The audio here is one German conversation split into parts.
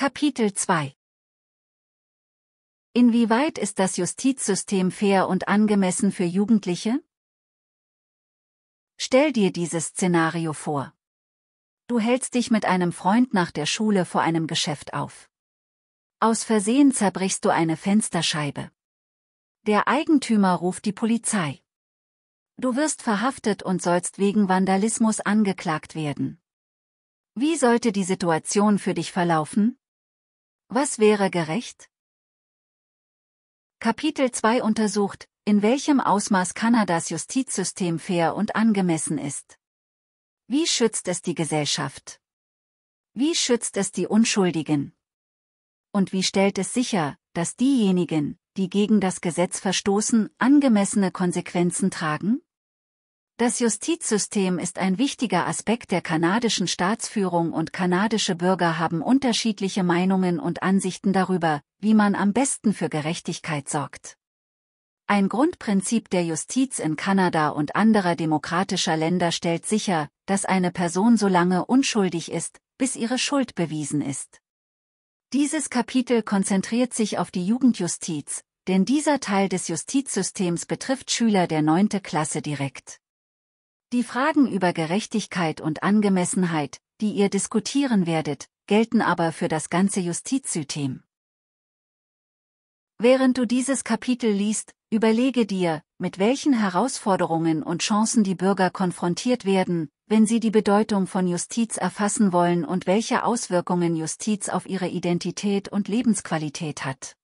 Kapitel 2 Inwieweit ist das Justizsystem fair und angemessen für Jugendliche? Stell dir dieses Szenario vor. Du hältst dich mit einem Freund nach der Schule vor einem Geschäft auf. Aus Versehen zerbrichst du eine Fensterscheibe. Der Eigentümer ruft die Polizei. Du wirst verhaftet und sollst wegen Vandalismus angeklagt werden. Wie sollte die Situation für dich verlaufen? Was wäre gerecht? Kapitel 2 untersucht, in welchem Ausmaß Kanadas Justizsystem fair und angemessen ist. Wie schützt es die Gesellschaft? Wie schützt es die Unschuldigen? Und wie stellt es sicher, dass diejenigen, die gegen das Gesetz verstoßen, angemessene Konsequenzen tragen? Das Justizsystem ist ein wichtiger Aspekt der kanadischen Staatsführung und kanadische Bürger haben unterschiedliche Meinungen und Ansichten darüber, wie man am besten für Gerechtigkeit sorgt. Ein Grundprinzip der Justiz in Kanada und anderer demokratischer Länder stellt sicher, dass eine Person so lange unschuldig ist, bis ihre Schuld bewiesen ist. Dieses Kapitel konzentriert sich auf die Jugendjustiz, denn dieser Teil des Justizsystems betrifft Schüler der 9. Klasse direkt. Die Fragen über Gerechtigkeit und Angemessenheit, die ihr diskutieren werdet, gelten aber für das ganze Justizsystem. Während du dieses Kapitel liest, überlege dir, mit welchen Herausforderungen und Chancen die Bürger konfrontiert werden, wenn sie die Bedeutung von Justiz erfassen wollen und welche Auswirkungen Justiz auf ihre Identität und Lebensqualität hat.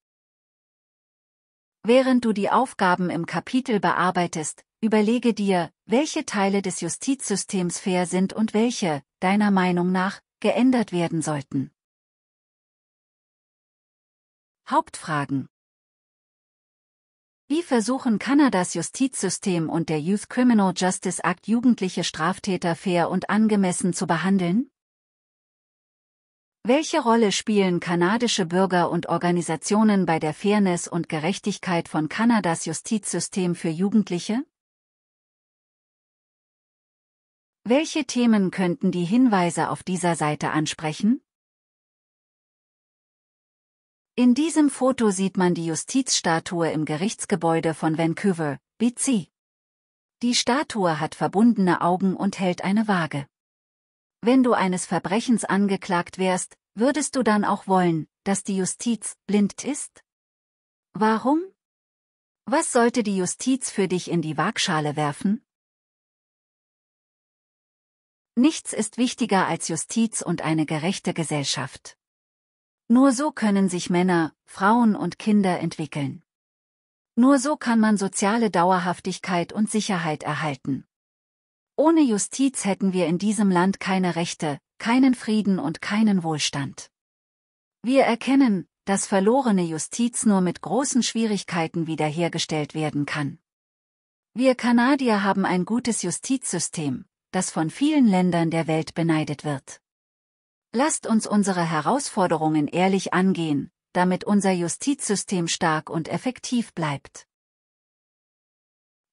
Während du die Aufgaben im Kapitel bearbeitest, überlege dir, welche Teile des Justizsystems fair sind und welche, deiner Meinung nach, geändert werden sollten. Hauptfragen Wie versuchen Kanadas Justizsystem und der Youth Criminal Justice Act jugendliche Straftäter fair und angemessen zu behandeln? Welche Rolle spielen kanadische Bürger und Organisationen bei der Fairness und Gerechtigkeit von Kanadas Justizsystem für Jugendliche? Welche Themen könnten die Hinweise auf dieser Seite ansprechen? In diesem Foto sieht man die Justizstatue im Gerichtsgebäude von Vancouver, BC. Die Statue hat verbundene Augen und hält eine Waage wenn du eines Verbrechens angeklagt wärst, würdest du dann auch wollen, dass die Justiz blind ist? Warum? Was sollte die Justiz für dich in die Waagschale werfen? Nichts ist wichtiger als Justiz und eine gerechte Gesellschaft. Nur so können sich Männer, Frauen und Kinder entwickeln. Nur so kann man soziale Dauerhaftigkeit und Sicherheit erhalten. Ohne Justiz hätten wir in diesem Land keine Rechte, keinen Frieden und keinen Wohlstand. Wir erkennen, dass verlorene Justiz nur mit großen Schwierigkeiten wiederhergestellt werden kann. Wir Kanadier haben ein gutes Justizsystem, das von vielen Ländern der Welt beneidet wird. Lasst uns unsere Herausforderungen ehrlich angehen, damit unser Justizsystem stark und effektiv bleibt.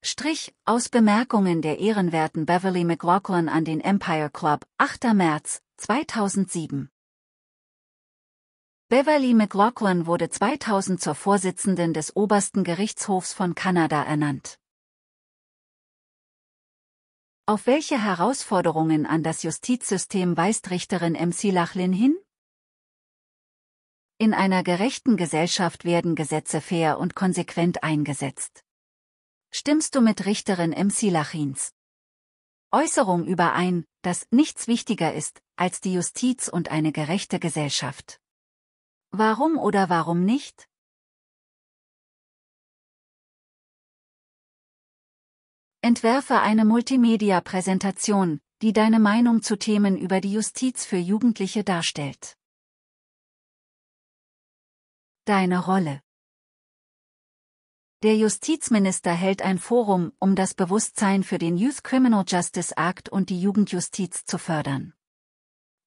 Strich aus Bemerkungen der ehrenwerten Beverly McLaughlin an den Empire Club, 8. März 2007. Beverly McLaughlin wurde 2000 zur Vorsitzenden des Obersten Gerichtshofs von Kanada ernannt. Auf welche Herausforderungen an das Justizsystem weist Richterin MC Lachlin hin? In einer gerechten Gesellschaft werden Gesetze fair und konsequent eingesetzt stimmst du mit Richterin MC Lachins Äußerung überein, dass nichts wichtiger ist als die Justiz und eine gerechte Gesellschaft. Warum oder warum nicht? Entwerfe eine Multimedia-Präsentation, die deine Meinung zu Themen über die Justiz für Jugendliche darstellt. Deine Rolle der Justizminister hält ein Forum, um das Bewusstsein für den Youth Criminal Justice Act und die Jugendjustiz zu fördern.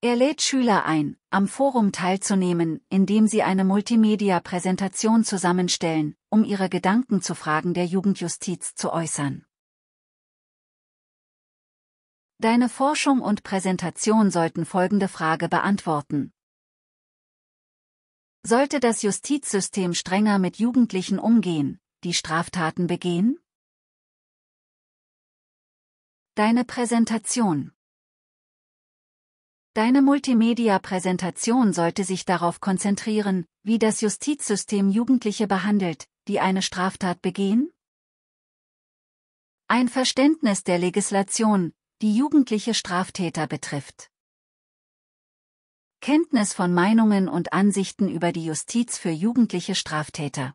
Er lädt Schüler ein, am Forum teilzunehmen, indem sie eine Multimedia-Präsentation zusammenstellen, um ihre Gedanken zu Fragen der Jugendjustiz zu äußern. Deine Forschung und Präsentation sollten folgende Frage beantworten. Sollte das Justizsystem strenger mit Jugendlichen umgehen, die Straftaten begehen? Deine Präsentation Deine Multimedia-Präsentation sollte sich darauf konzentrieren, wie das Justizsystem Jugendliche behandelt, die eine Straftat begehen? Ein Verständnis der Legislation, die jugendliche Straftäter betrifft. Kenntnis von Meinungen und Ansichten über die Justiz für jugendliche Straftäter.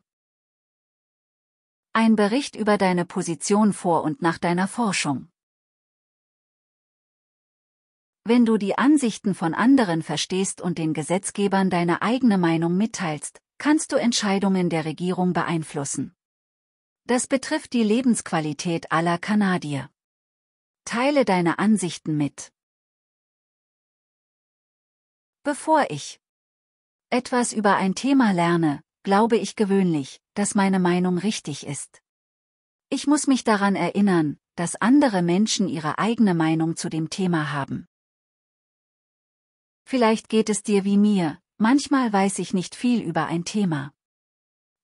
Ein Bericht über deine Position vor und nach deiner Forschung. Wenn du die Ansichten von anderen verstehst und den Gesetzgebern deine eigene Meinung mitteilst, kannst du Entscheidungen der Regierung beeinflussen. Das betrifft die Lebensqualität aller Kanadier. Teile deine Ansichten mit. Bevor ich etwas über ein Thema lerne, glaube ich gewöhnlich, dass meine Meinung richtig ist. Ich muss mich daran erinnern, dass andere Menschen ihre eigene Meinung zu dem Thema haben. Vielleicht geht es dir wie mir, manchmal weiß ich nicht viel über ein Thema.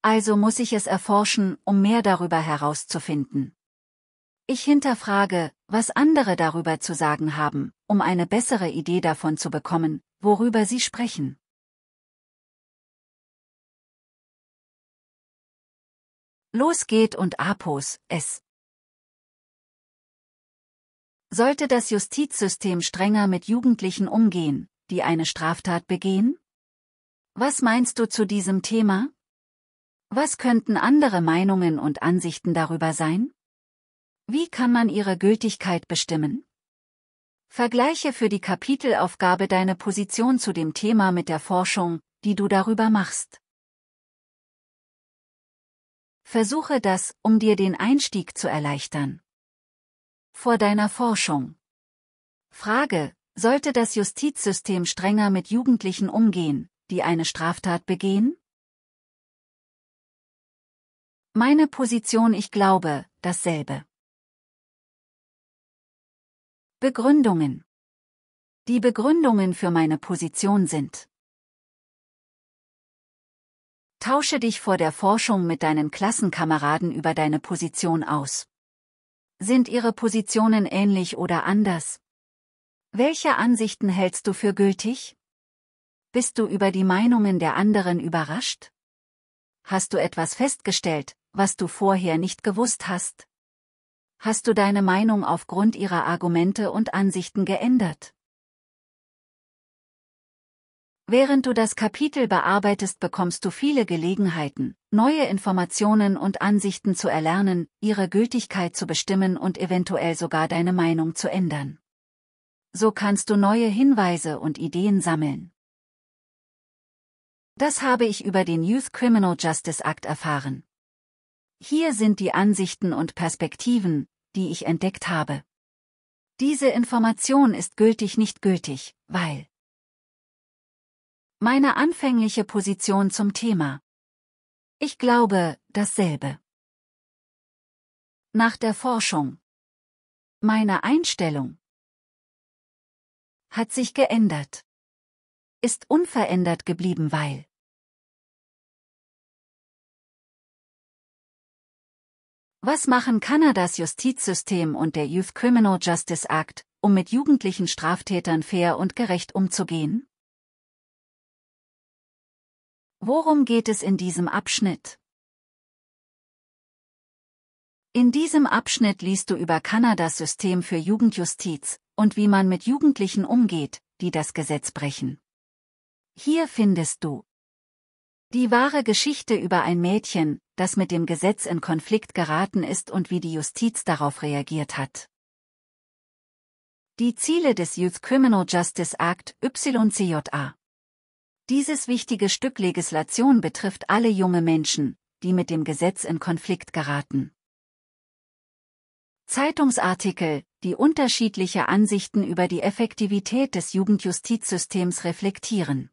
Also muss ich es erforschen, um mehr darüber herauszufinden. Ich hinterfrage, was andere darüber zu sagen haben, um eine bessere Idee davon zu bekommen, worüber sie sprechen. Los geht und Apos, es. Sollte das Justizsystem strenger mit Jugendlichen umgehen, die eine Straftat begehen? Was meinst du zu diesem Thema? Was könnten andere Meinungen und Ansichten darüber sein? Wie kann man ihre Gültigkeit bestimmen? Vergleiche für die Kapitelaufgabe deine Position zu dem Thema mit der Forschung, die du darüber machst. Versuche das, um dir den Einstieg zu erleichtern. Vor deiner Forschung. Frage, sollte das Justizsystem strenger mit Jugendlichen umgehen, die eine Straftat begehen? Meine Position ich glaube, dasselbe. Begründungen Die Begründungen für meine Position sind Tausche dich vor der Forschung mit deinen Klassenkameraden über deine Position aus. Sind ihre Positionen ähnlich oder anders? Welche Ansichten hältst du für gültig? Bist du über die Meinungen der anderen überrascht? Hast du etwas festgestellt, was du vorher nicht gewusst hast? Hast du deine Meinung aufgrund ihrer Argumente und Ansichten geändert? Während du das Kapitel bearbeitest, bekommst du viele Gelegenheiten, neue Informationen und Ansichten zu erlernen, ihre Gültigkeit zu bestimmen und eventuell sogar deine Meinung zu ändern. So kannst du neue Hinweise und Ideen sammeln. Das habe ich über den Youth Criminal Justice Act erfahren. Hier sind die Ansichten und Perspektiven, die ich entdeckt habe. Diese Information ist gültig nicht gültig, weil meine anfängliche Position zum Thema. Ich glaube, dasselbe. Nach der Forschung. Meine Einstellung. Hat sich geändert. Ist unverändert geblieben, weil. Was machen Kanadas Justizsystem und der Youth Criminal Justice Act, um mit jugendlichen Straftätern fair und gerecht umzugehen? Worum geht es in diesem Abschnitt? In diesem Abschnitt liest du über Kanadas System für Jugendjustiz und wie man mit Jugendlichen umgeht, die das Gesetz brechen. Hier findest du die wahre Geschichte über ein Mädchen, das mit dem Gesetz in Konflikt geraten ist und wie die Justiz darauf reagiert hat. Die Ziele des Youth Criminal Justice Act YCJA dieses wichtige Stück Legislation betrifft alle junge Menschen, die mit dem Gesetz in Konflikt geraten. Zeitungsartikel, die unterschiedliche Ansichten über die Effektivität des Jugendjustizsystems reflektieren.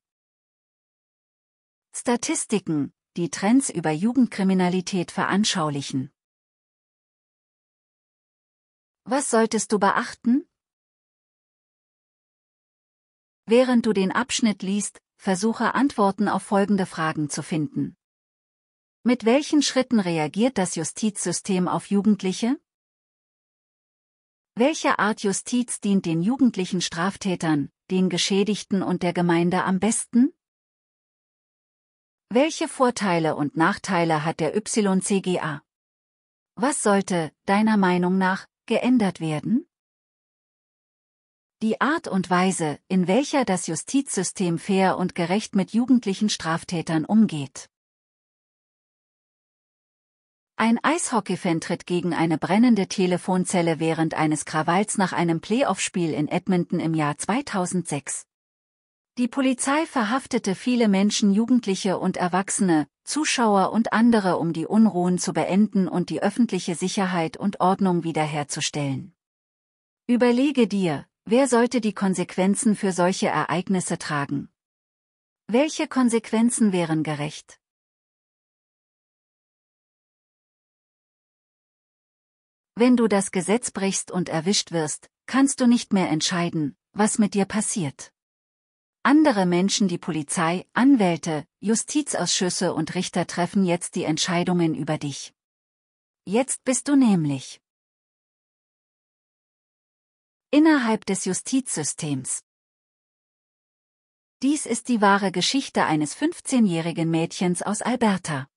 Statistiken, die Trends über Jugendkriminalität veranschaulichen. Was solltest du beachten? Während du den Abschnitt liest, versuche Antworten auf folgende Fragen zu finden. Mit welchen Schritten reagiert das Justizsystem auf Jugendliche? Welche Art Justiz dient den jugendlichen Straftätern, den Geschädigten und der Gemeinde am besten? Welche Vorteile und Nachteile hat der YCGA? Was sollte, deiner Meinung nach, geändert werden? Die Art und Weise, in welcher das Justizsystem fair und gerecht mit jugendlichen Straftätern umgeht. Ein Eishockey-Fan tritt gegen eine brennende Telefonzelle während eines Krawalls nach einem Playoff-Spiel in Edmonton im Jahr 2006. Die Polizei verhaftete viele Menschen, Jugendliche und Erwachsene, Zuschauer und andere, um die Unruhen zu beenden und die öffentliche Sicherheit und Ordnung wiederherzustellen. Überlege dir, Wer sollte die Konsequenzen für solche Ereignisse tragen? Welche Konsequenzen wären gerecht? Wenn du das Gesetz brichst und erwischt wirst, kannst du nicht mehr entscheiden, was mit dir passiert. Andere Menschen, die Polizei, Anwälte, Justizausschüsse und Richter treffen jetzt die Entscheidungen über dich. Jetzt bist du nämlich innerhalb des Justizsystems. Dies ist die wahre Geschichte eines 15-jährigen Mädchens aus Alberta.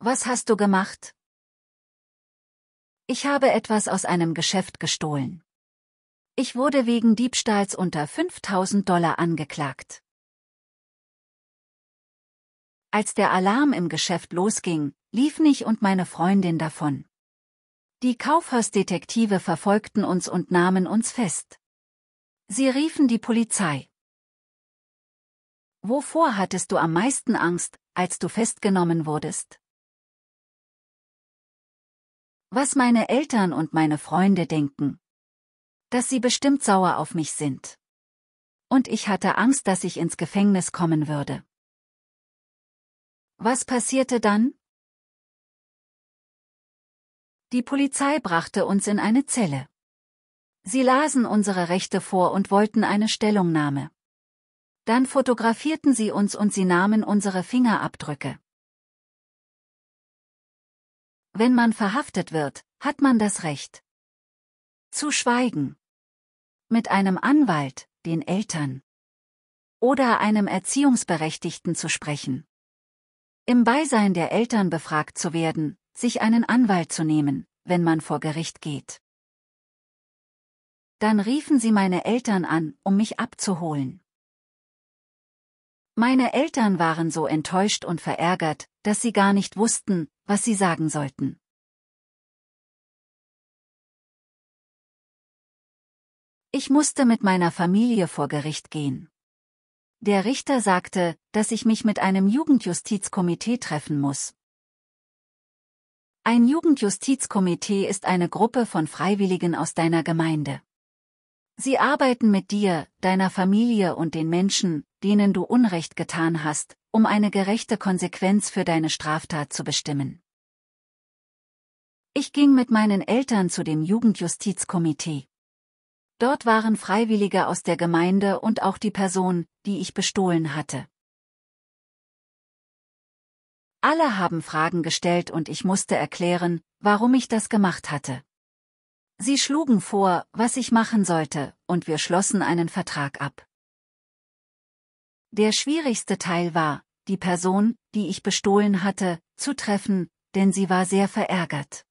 Was hast du gemacht? Ich habe etwas aus einem Geschäft gestohlen. Ich wurde wegen Diebstahls unter 5000 Dollar angeklagt. Als der Alarm im Geschäft losging, liefen ich und meine Freundin davon. Die Kaufhausdetektive verfolgten uns und nahmen uns fest. Sie riefen die Polizei. Wovor hattest du am meisten Angst, als du festgenommen wurdest? Was meine Eltern und meine Freunde denken. Dass sie bestimmt sauer auf mich sind. Und ich hatte Angst, dass ich ins Gefängnis kommen würde. Was passierte dann? Die Polizei brachte uns in eine Zelle. Sie lasen unsere Rechte vor und wollten eine Stellungnahme. Dann fotografierten sie uns und sie nahmen unsere Fingerabdrücke. Wenn man verhaftet wird, hat man das Recht zu schweigen. Mit einem Anwalt, den Eltern oder einem Erziehungsberechtigten zu sprechen. Im Beisein der Eltern befragt zu werden, sich einen Anwalt zu nehmen, wenn man vor Gericht geht. Dann riefen sie meine Eltern an, um mich abzuholen. Meine Eltern waren so enttäuscht und verärgert, dass sie gar nicht wussten, was sie sagen sollten. Ich musste mit meiner Familie vor Gericht gehen. Der Richter sagte, dass ich mich mit einem Jugendjustizkomitee treffen muss, ein Jugendjustizkomitee ist eine Gruppe von Freiwilligen aus deiner Gemeinde. Sie arbeiten mit dir, deiner Familie und den Menschen, denen du Unrecht getan hast, um eine gerechte Konsequenz für deine Straftat zu bestimmen. Ich ging mit meinen Eltern zu dem Jugendjustizkomitee. Dort waren Freiwillige aus der Gemeinde und auch die Person, die ich bestohlen hatte. Alle haben Fragen gestellt und ich musste erklären, warum ich das gemacht hatte. Sie schlugen vor, was ich machen sollte, und wir schlossen einen Vertrag ab. Der schwierigste Teil war, die Person, die ich bestohlen hatte, zu treffen, denn sie war sehr verärgert.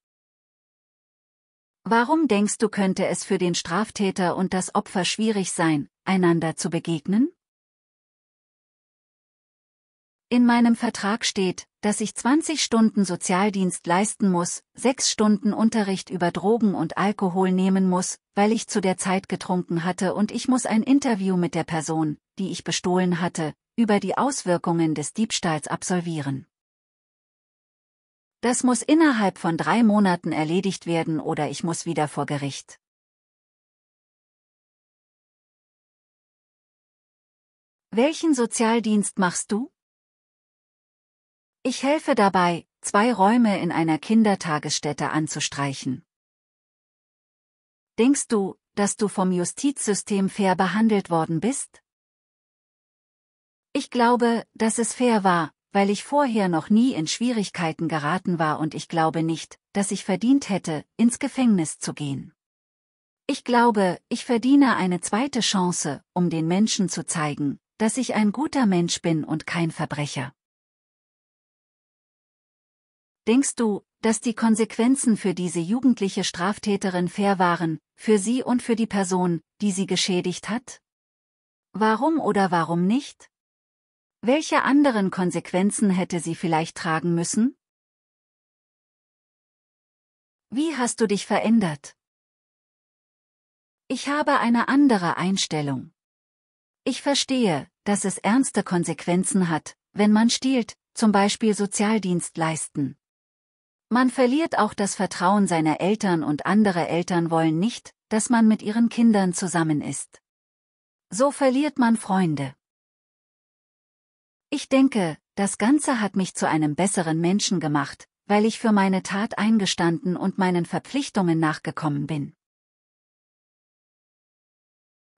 Warum denkst du könnte es für den Straftäter und das Opfer schwierig sein, einander zu begegnen? In meinem Vertrag steht, dass ich 20 Stunden Sozialdienst leisten muss, 6 Stunden Unterricht über Drogen und Alkohol nehmen muss, weil ich zu der Zeit getrunken hatte und ich muss ein Interview mit der Person, die ich bestohlen hatte, über die Auswirkungen des Diebstahls absolvieren. Das muss innerhalb von drei Monaten erledigt werden oder ich muss wieder vor Gericht. Welchen Sozialdienst machst du? Ich helfe dabei, zwei Räume in einer Kindertagesstätte anzustreichen. Denkst du, dass du vom Justizsystem fair behandelt worden bist? Ich glaube, dass es fair war, weil ich vorher noch nie in Schwierigkeiten geraten war und ich glaube nicht, dass ich verdient hätte, ins Gefängnis zu gehen. Ich glaube, ich verdiene eine zweite Chance, um den Menschen zu zeigen, dass ich ein guter Mensch bin und kein Verbrecher. Denkst du, dass die Konsequenzen für diese jugendliche Straftäterin fair waren, für sie und für die Person, die sie geschädigt hat? Warum oder warum nicht? Welche anderen Konsequenzen hätte sie vielleicht tragen müssen? Wie hast du dich verändert? Ich habe eine andere Einstellung. Ich verstehe, dass es ernste Konsequenzen hat, wenn man stiehlt, zum Beispiel Sozialdienst leisten. Man verliert auch das Vertrauen seiner Eltern und andere Eltern wollen nicht, dass man mit ihren Kindern zusammen ist. So verliert man Freunde. Ich denke, das Ganze hat mich zu einem besseren Menschen gemacht, weil ich für meine Tat eingestanden und meinen Verpflichtungen nachgekommen bin.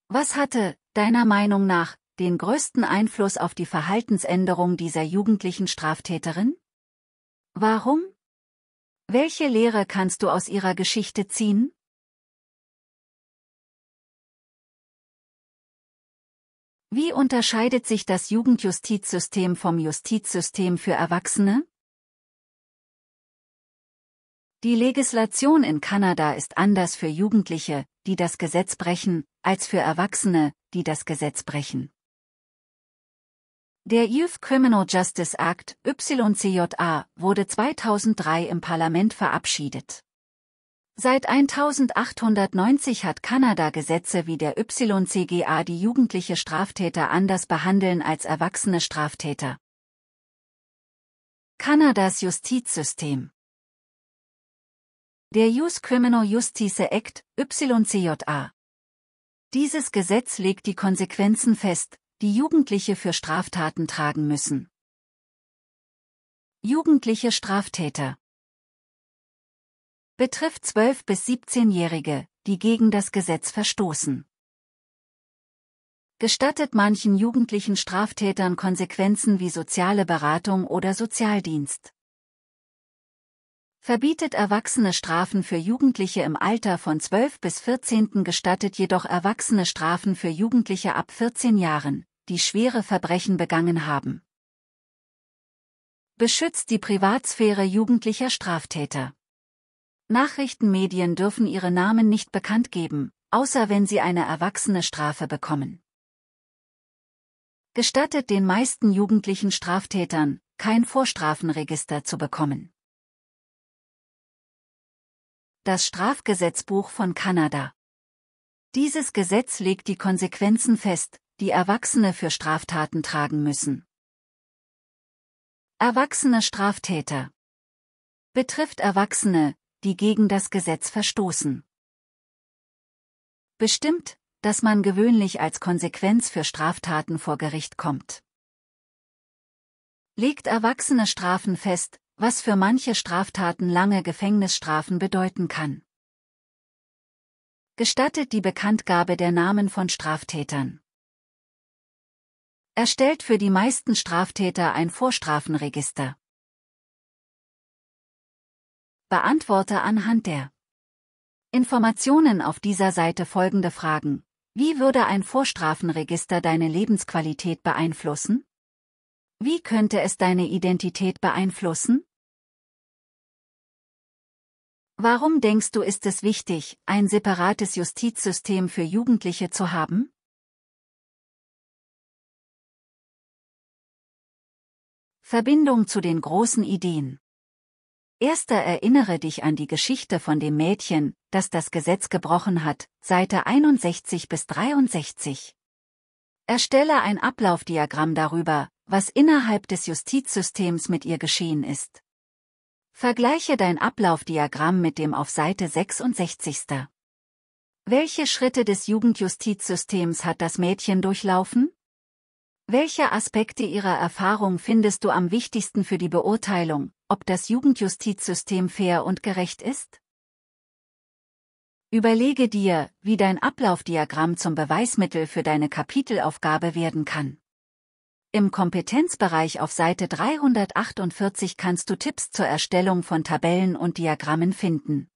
Was hatte, deiner Meinung nach, den größten Einfluss auf die Verhaltensänderung dieser jugendlichen Straftäterin? Warum? Welche Lehre kannst du aus ihrer Geschichte ziehen? Wie unterscheidet sich das Jugendjustizsystem vom Justizsystem für Erwachsene? Die Legislation in Kanada ist anders für Jugendliche, die das Gesetz brechen, als für Erwachsene, die das Gesetz brechen. Der Youth Criminal Justice Act YCJA wurde 2003 im Parlament verabschiedet. Seit 1890 hat Kanada Gesetze wie der YCGA, die jugendliche Straftäter anders behandeln als erwachsene Straftäter. Kanadas Justizsystem Der Youth Criminal Justice Act YCJA dieses Gesetz legt die Konsequenzen fest, die Jugendliche für Straftaten tragen müssen. Jugendliche Straftäter betrifft 12- bis 17-Jährige, die gegen das Gesetz verstoßen. Gestattet manchen jugendlichen Straftätern Konsequenzen wie soziale Beratung oder Sozialdienst verbietet erwachsene Strafen für Jugendliche im Alter von 12 bis 14, gestattet jedoch erwachsene Strafen für Jugendliche ab 14 Jahren, die schwere Verbrechen begangen haben. Beschützt die Privatsphäre jugendlicher Straftäter. Nachrichtenmedien dürfen ihre Namen nicht bekannt geben, außer wenn sie eine erwachsene Strafe bekommen. Gestattet den meisten jugendlichen Straftätern, kein Vorstrafenregister zu bekommen das Strafgesetzbuch von Kanada. Dieses Gesetz legt die Konsequenzen fest, die Erwachsene für Straftaten tragen müssen. Erwachsene Straftäter betrifft Erwachsene, die gegen das Gesetz verstoßen. Bestimmt, dass man gewöhnlich als Konsequenz für Straftaten vor Gericht kommt. Legt Erwachsene Strafen fest, was für manche Straftaten lange Gefängnisstrafen bedeuten kann. Gestattet die Bekanntgabe der Namen von Straftätern. Erstellt für die meisten Straftäter ein Vorstrafenregister. Beantworte anhand der Informationen auf dieser Seite folgende Fragen. Wie würde ein Vorstrafenregister deine Lebensqualität beeinflussen? Wie könnte es deine Identität beeinflussen? Warum denkst du ist es wichtig, ein separates Justizsystem für Jugendliche zu haben? Verbindung zu den großen Ideen Erster erinnere dich an die Geschichte von dem Mädchen, das das Gesetz gebrochen hat, Seite 61 bis 63. Erstelle ein Ablaufdiagramm darüber, was innerhalb des Justizsystems mit ihr geschehen ist. Vergleiche dein Ablaufdiagramm mit dem auf Seite 66. Welche Schritte des Jugendjustizsystems hat das Mädchen durchlaufen? Welche Aspekte ihrer Erfahrung findest du am wichtigsten für die Beurteilung, ob das Jugendjustizsystem fair und gerecht ist? Überlege dir, wie dein Ablaufdiagramm zum Beweismittel für deine Kapitelaufgabe werden kann. Im Kompetenzbereich auf Seite 348 kannst du Tipps zur Erstellung von Tabellen und Diagrammen finden.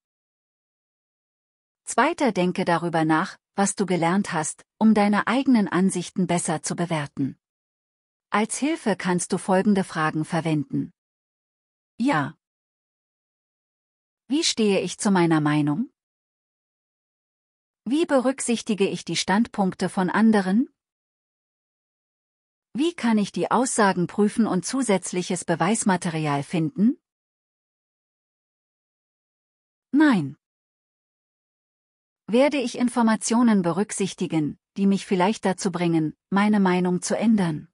Zweiter denke darüber nach, was du gelernt hast, um deine eigenen Ansichten besser zu bewerten. Als Hilfe kannst du folgende Fragen verwenden. Ja. Wie stehe ich zu meiner Meinung? Wie berücksichtige ich die Standpunkte von anderen? Wie kann ich die Aussagen prüfen und zusätzliches Beweismaterial finden? Nein. Werde ich Informationen berücksichtigen, die mich vielleicht dazu bringen, meine Meinung zu ändern?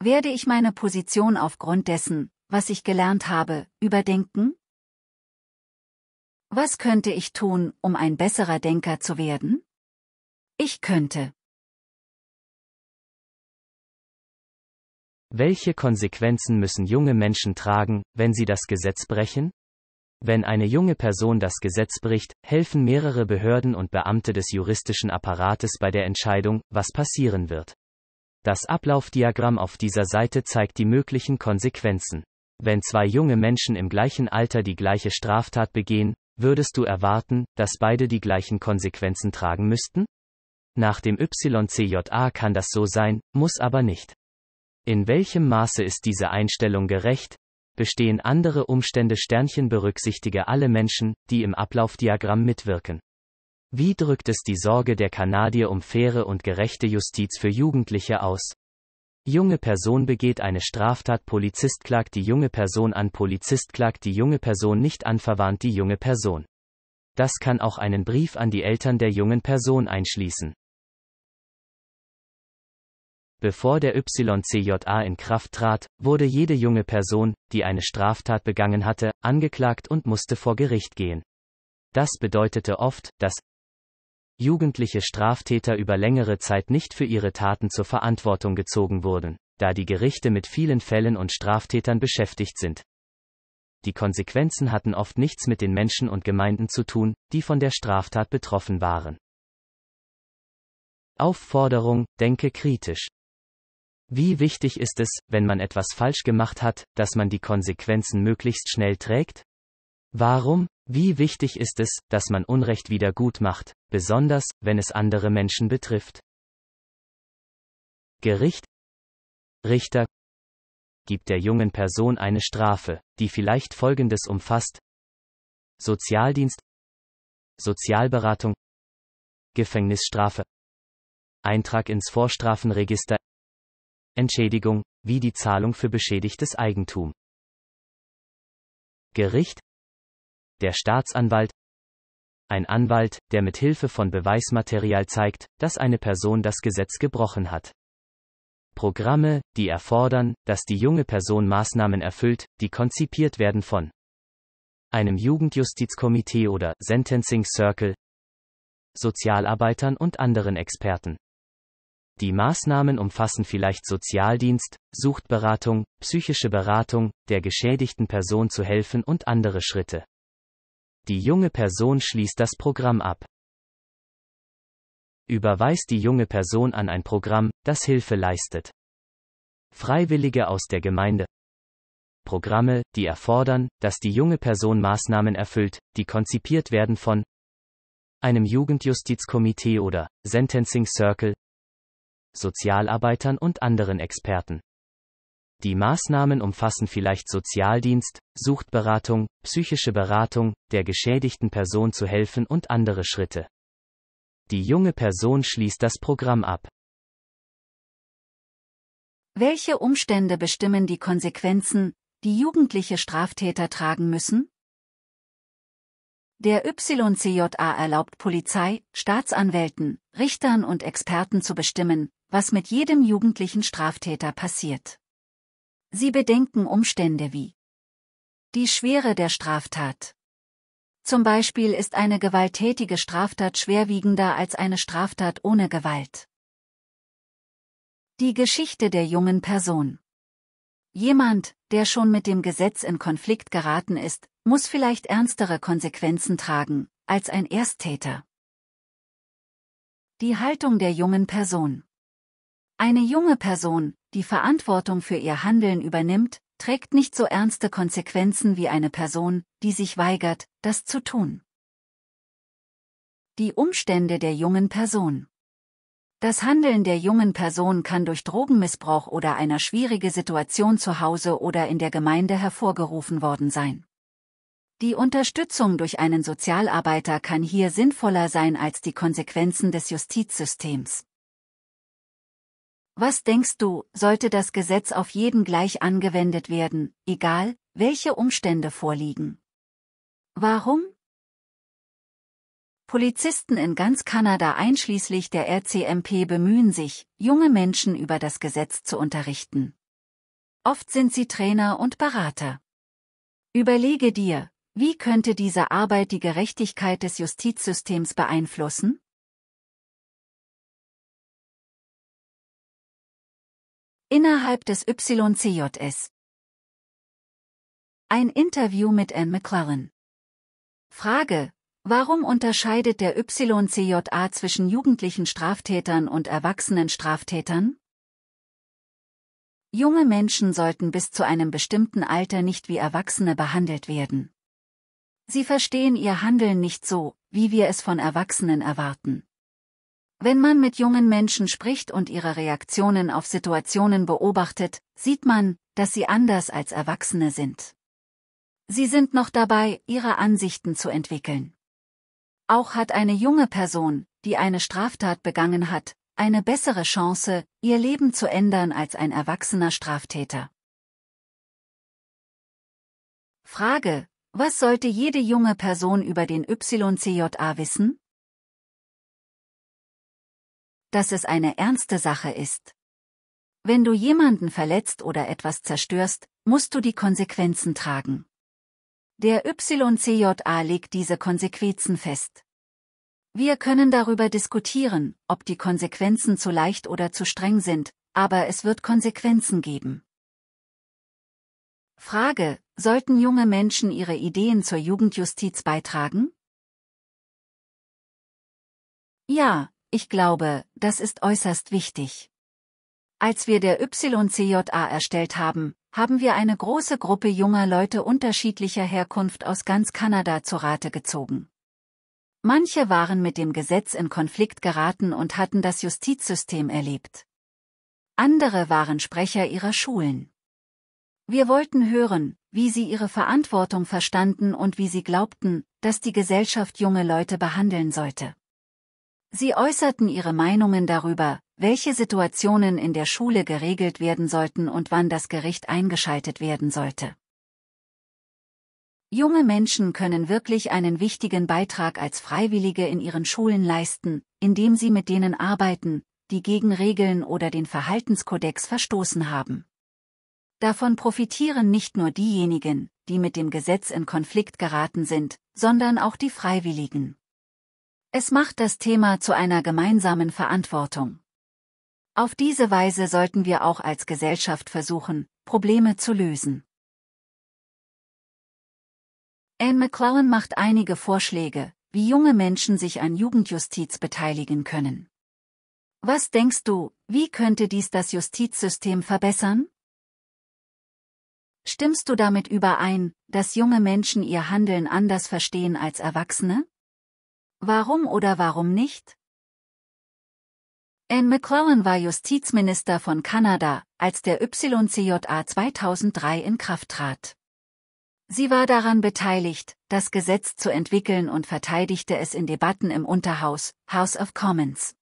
Werde ich meine Position aufgrund dessen, was ich gelernt habe, überdenken? Was könnte ich tun, um ein besserer Denker zu werden? Ich könnte Welche Konsequenzen müssen junge Menschen tragen, wenn sie das Gesetz brechen? Wenn eine junge Person das Gesetz bricht, helfen mehrere Behörden und Beamte des juristischen Apparates bei der Entscheidung, was passieren wird. Das Ablaufdiagramm auf dieser Seite zeigt die möglichen Konsequenzen. Wenn zwei junge Menschen im gleichen Alter die gleiche Straftat begehen, würdest du erwarten, dass beide die gleichen Konsequenzen tragen müssten? Nach dem YCJA kann das so sein, muss aber nicht. In welchem Maße ist diese Einstellung gerecht? Bestehen andere Umstände Sternchen berücksichtige alle Menschen, die im Ablaufdiagramm mitwirken. Wie drückt es die Sorge der Kanadier um faire und gerechte Justiz für Jugendliche aus? Junge Person begeht eine Straftat, Polizist klagt die junge Person an, Polizist klagt die junge Person nicht an, verwarnt die junge Person. Das kann auch einen Brief an die Eltern der jungen Person einschließen. Bevor der YCJA in Kraft trat, wurde jede junge Person, die eine Straftat begangen hatte, angeklagt und musste vor Gericht gehen. Das bedeutete oft, dass jugendliche Straftäter über längere Zeit nicht für ihre Taten zur Verantwortung gezogen wurden, da die Gerichte mit vielen Fällen und Straftätern beschäftigt sind. Die Konsequenzen hatten oft nichts mit den Menschen und Gemeinden zu tun, die von der Straftat betroffen waren. Aufforderung, denke kritisch. Wie wichtig ist es, wenn man etwas falsch gemacht hat, dass man die Konsequenzen möglichst schnell trägt? Warum? Wie wichtig ist es, dass man Unrecht wieder gut macht, besonders, wenn es andere Menschen betrifft? Gericht Richter gibt der jungen Person eine Strafe, die vielleicht Folgendes umfasst Sozialdienst Sozialberatung Gefängnisstrafe Eintrag ins Vorstrafenregister Entschädigung, wie die Zahlung für beschädigtes Eigentum. Gericht, der Staatsanwalt, ein Anwalt, der mit Hilfe von Beweismaterial zeigt, dass eine Person das Gesetz gebrochen hat. Programme, die erfordern, dass die junge Person Maßnahmen erfüllt, die konzipiert werden von einem Jugendjustizkomitee oder Sentencing Circle, Sozialarbeitern und anderen Experten. Die Maßnahmen umfassen vielleicht Sozialdienst, Suchtberatung, psychische Beratung, der geschädigten Person zu helfen und andere Schritte. Die junge Person schließt das Programm ab. Überweist die junge Person an ein Programm, das Hilfe leistet. Freiwillige aus der Gemeinde. Programme, die erfordern, dass die junge Person Maßnahmen erfüllt, die konzipiert werden von einem Jugendjustizkomitee oder Sentencing Circle, Sozialarbeitern und anderen Experten. Die Maßnahmen umfassen vielleicht Sozialdienst, Suchtberatung, psychische Beratung, der geschädigten Person zu helfen und andere Schritte. Die junge Person schließt das Programm ab. Welche Umstände bestimmen die Konsequenzen, die jugendliche Straftäter tragen müssen? Der YCJA erlaubt Polizei, Staatsanwälten, Richtern und Experten zu bestimmen, was mit jedem jugendlichen Straftäter passiert. Sie bedenken Umstände wie die Schwere der Straftat. Zum Beispiel ist eine gewalttätige Straftat schwerwiegender als eine Straftat ohne Gewalt. Die Geschichte der jungen Person Jemand, der schon mit dem Gesetz in Konflikt geraten ist, muss vielleicht ernstere Konsequenzen tragen, als ein Ersttäter. Die Haltung der jungen Person Eine junge Person, die Verantwortung für ihr Handeln übernimmt, trägt nicht so ernste Konsequenzen wie eine Person, die sich weigert, das zu tun. Die Umstände der jungen Person das Handeln der jungen Person kann durch Drogenmissbrauch oder einer schwierige Situation zu Hause oder in der Gemeinde hervorgerufen worden sein. Die Unterstützung durch einen Sozialarbeiter kann hier sinnvoller sein als die Konsequenzen des Justizsystems. Was denkst du, sollte das Gesetz auf jeden gleich angewendet werden, egal, welche Umstände vorliegen? Warum? Polizisten in ganz Kanada einschließlich der RCMP bemühen sich, junge Menschen über das Gesetz zu unterrichten. Oft sind sie Trainer und Berater. Überlege dir, wie könnte diese Arbeit die Gerechtigkeit des Justizsystems beeinflussen? Innerhalb des YCJS Ein Interview mit Anne McClellan Frage, Warum unterscheidet der YCJA zwischen jugendlichen Straftätern und erwachsenen Straftätern? Junge Menschen sollten bis zu einem bestimmten Alter nicht wie Erwachsene behandelt werden. Sie verstehen ihr Handeln nicht so, wie wir es von Erwachsenen erwarten. Wenn man mit jungen Menschen spricht und ihre Reaktionen auf Situationen beobachtet, sieht man, dass sie anders als Erwachsene sind. Sie sind noch dabei, ihre Ansichten zu entwickeln. Auch hat eine junge Person, die eine Straftat begangen hat, eine bessere Chance, ihr Leben zu ändern als ein erwachsener Straftäter. Frage, was sollte jede junge Person über den YCJA wissen? Dass es eine ernste Sache ist. Wenn du jemanden verletzt oder etwas zerstörst, musst du die Konsequenzen tragen. Der YCJA legt diese Konsequenzen fest. Wir können darüber diskutieren, ob die Konsequenzen zu leicht oder zu streng sind, aber es wird Konsequenzen geben. Frage, sollten junge Menschen ihre Ideen zur Jugendjustiz beitragen? Ja, ich glaube, das ist äußerst wichtig. Als wir der YCJA erstellt haben, haben wir eine große Gruppe junger Leute unterschiedlicher Herkunft aus ganz Kanada zu Rate gezogen. Manche waren mit dem Gesetz in Konflikt geraten und hatten das Justizsystem erlebt. Andere waren Sprecher ihrer Schulen. Wir wollten hören, wie sie ihre Verantwortung verstanden und wie sie glaubten, dass die Gesellschaft junge Leute behandeln sollte. Sie äußerten ihre Meinungen darüber, welche Situationen in der Schule geregelt werden sollten und wann das Gericht eingeschaltet werden sollte. Junge Menschen können wirklich einen wichtigen Beitrag als Freiwillige in ihren Schulen leisten, indem sie mit denen arbeiten, die gegen Regeln oder den Verhaltenskodex verstoßen haben. Davon profitieren nicht nur diejenigen, die mit dem Gesetz in Konflikt geraten sind, sondern auch die Freiwilligen. Es macht das Thema zu einer gemeinsamen Verantwortung. Auf diese Weise sollten wir auch als Gesellschaft versuchen, Probleme zu lösen. Anne McClellan macht einige Vorschläge, wie junge Menschen sich an Jugendjustiz beteiligen können. Was denkst du, wie könnte dies das Justizsystem verbessern? Stimmst du damit überein, dass junge Menschen ihr Handeln anders verstehen als Erwachsene? Warum oder warum nicht? Anne McClellan war Justizminister von Kanada, als der YCJA 2003 in Kraft trat. Sie war daran beteiligt, das Gesetz zu entwickeln und verteidigte es in Debatten im Unterhaus, House of Commons.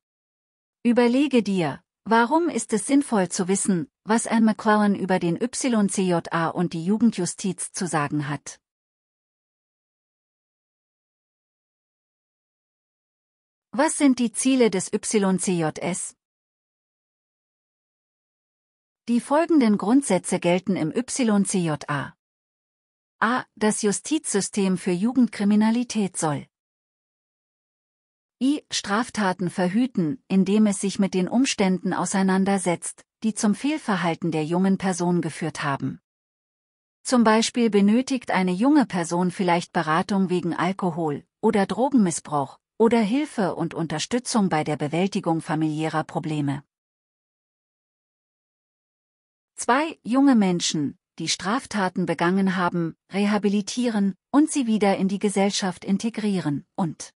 Überlege dir, warum ist es sinnvoll zu wissen, was Anne McClellan über den YCJA und die Jugendjustiz zu sagen hat? Was sind die Ziele des YCJS? Die folgenden Grundsätze gelten im YCJA. A. Das Justizsystem für Jugendkriminalität soll. I. Straftaten verhüten, indem es sich mit den Umständen auseinandersetzt, die zum Fehlverhalten der jungen Person geführt haben. Zum Beispiel benötigt eine junge Person vielleicht Beratung wegen Alkohol- oder Drogenmissbrauch, oder Hilfe und Unterstützung bei der Bewältigung familiärer Probleme. 2. Junge Menschen, die Straftaten begangen haben, rehabilitieren und sie wieder in die Gesellschaft integrieren und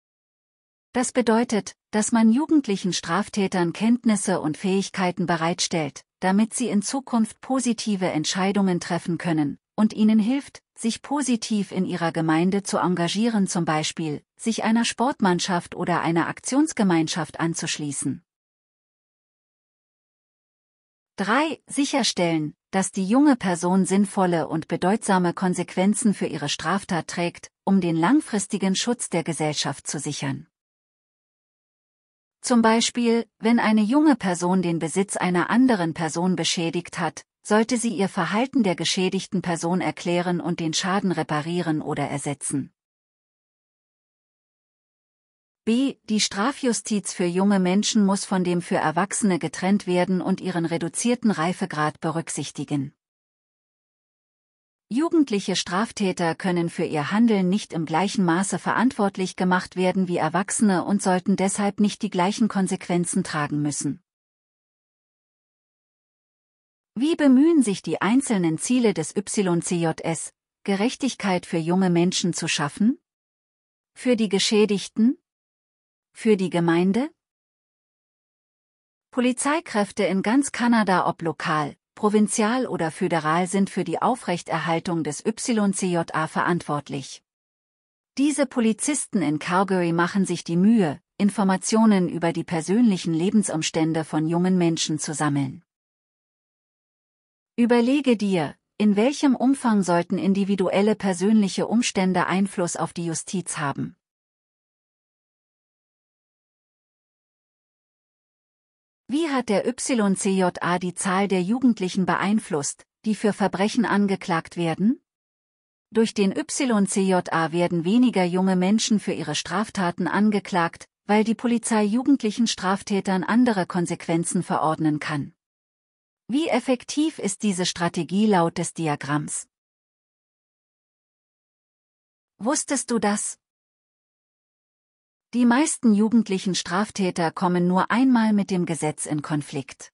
das bedeutet, dass man jugendlichen Straftätern Kenntnisse und Fähigkeiten bereitstellt, damit sie in Zukunft positive Entscheidungen treffen können und ihnen hilft, sich positiv in ihrer Gemeinde zu engagieren zum Beispiel, sich einer Sportmannschaft oder einer Aktionsgemeinschaft anzuschließen. 3. Sicherstellen, dass die junge Person sinnvolle und bedeutsame Konsequenzen für ihre Straftat trägt, um den langfristigen Schutz der Gesellschaft zu sichern. Zum Beispiel, wenn eine junge Person den Besitz einer anderen Person beschädigt hat, sollte sie ihr Verhalten der geschädigten Person erklären und den Schaden reparieren oder ersetzen. B. Die Strafjustiz für junge Menschen muss von dem für Erwachsene getrennt werden und ihren reduzierten Reifegrad berücksichtigen. Jugendliche Straftäter können für ihr Handeln nicht im gleichen Maße verantwortlich gemacht werden wie Erwachsene und sollten deshalb nicht die gleichen Konsequenzen tragen müssen. Wie bemühen sich die einzelnen Ziele des YCJS, Gerechtigkeit für junge Menschen zu schaffen? Für die Geschädigten? Für die Gemeinde? Polizeikräfte in ganz Kanada ob lokal, provinzial oder föderal sind für die Aufrechterhaltung des YCJA verantwortlich. Diese Polizisten in Calgary machen sich die Mühe, Informationen über die persönlichen Lebensumstände von jungen Menschen zu sammeln. Überlege dir, in welchem Umfang sollten individuelle persönliche Umstände Einfluss auf die Justiz haben? Wie hat der YCJA die Zahl der Jugendlichen beeinflusst, die für Verbrechen angeklagt werden? Durch den YCJA werden weniger junge Menschen für ihre Straftaten angeklagt, weil die Polizei jugendlichen Straftätern andere Konsequenzen verordnen kann. Wie effektiv ist diese Strategie laut des Diagramms? Wusstest du das? Die meisten jugendlichen Straftäter kommen nur einmal mit dem Gesetz in Konflikt.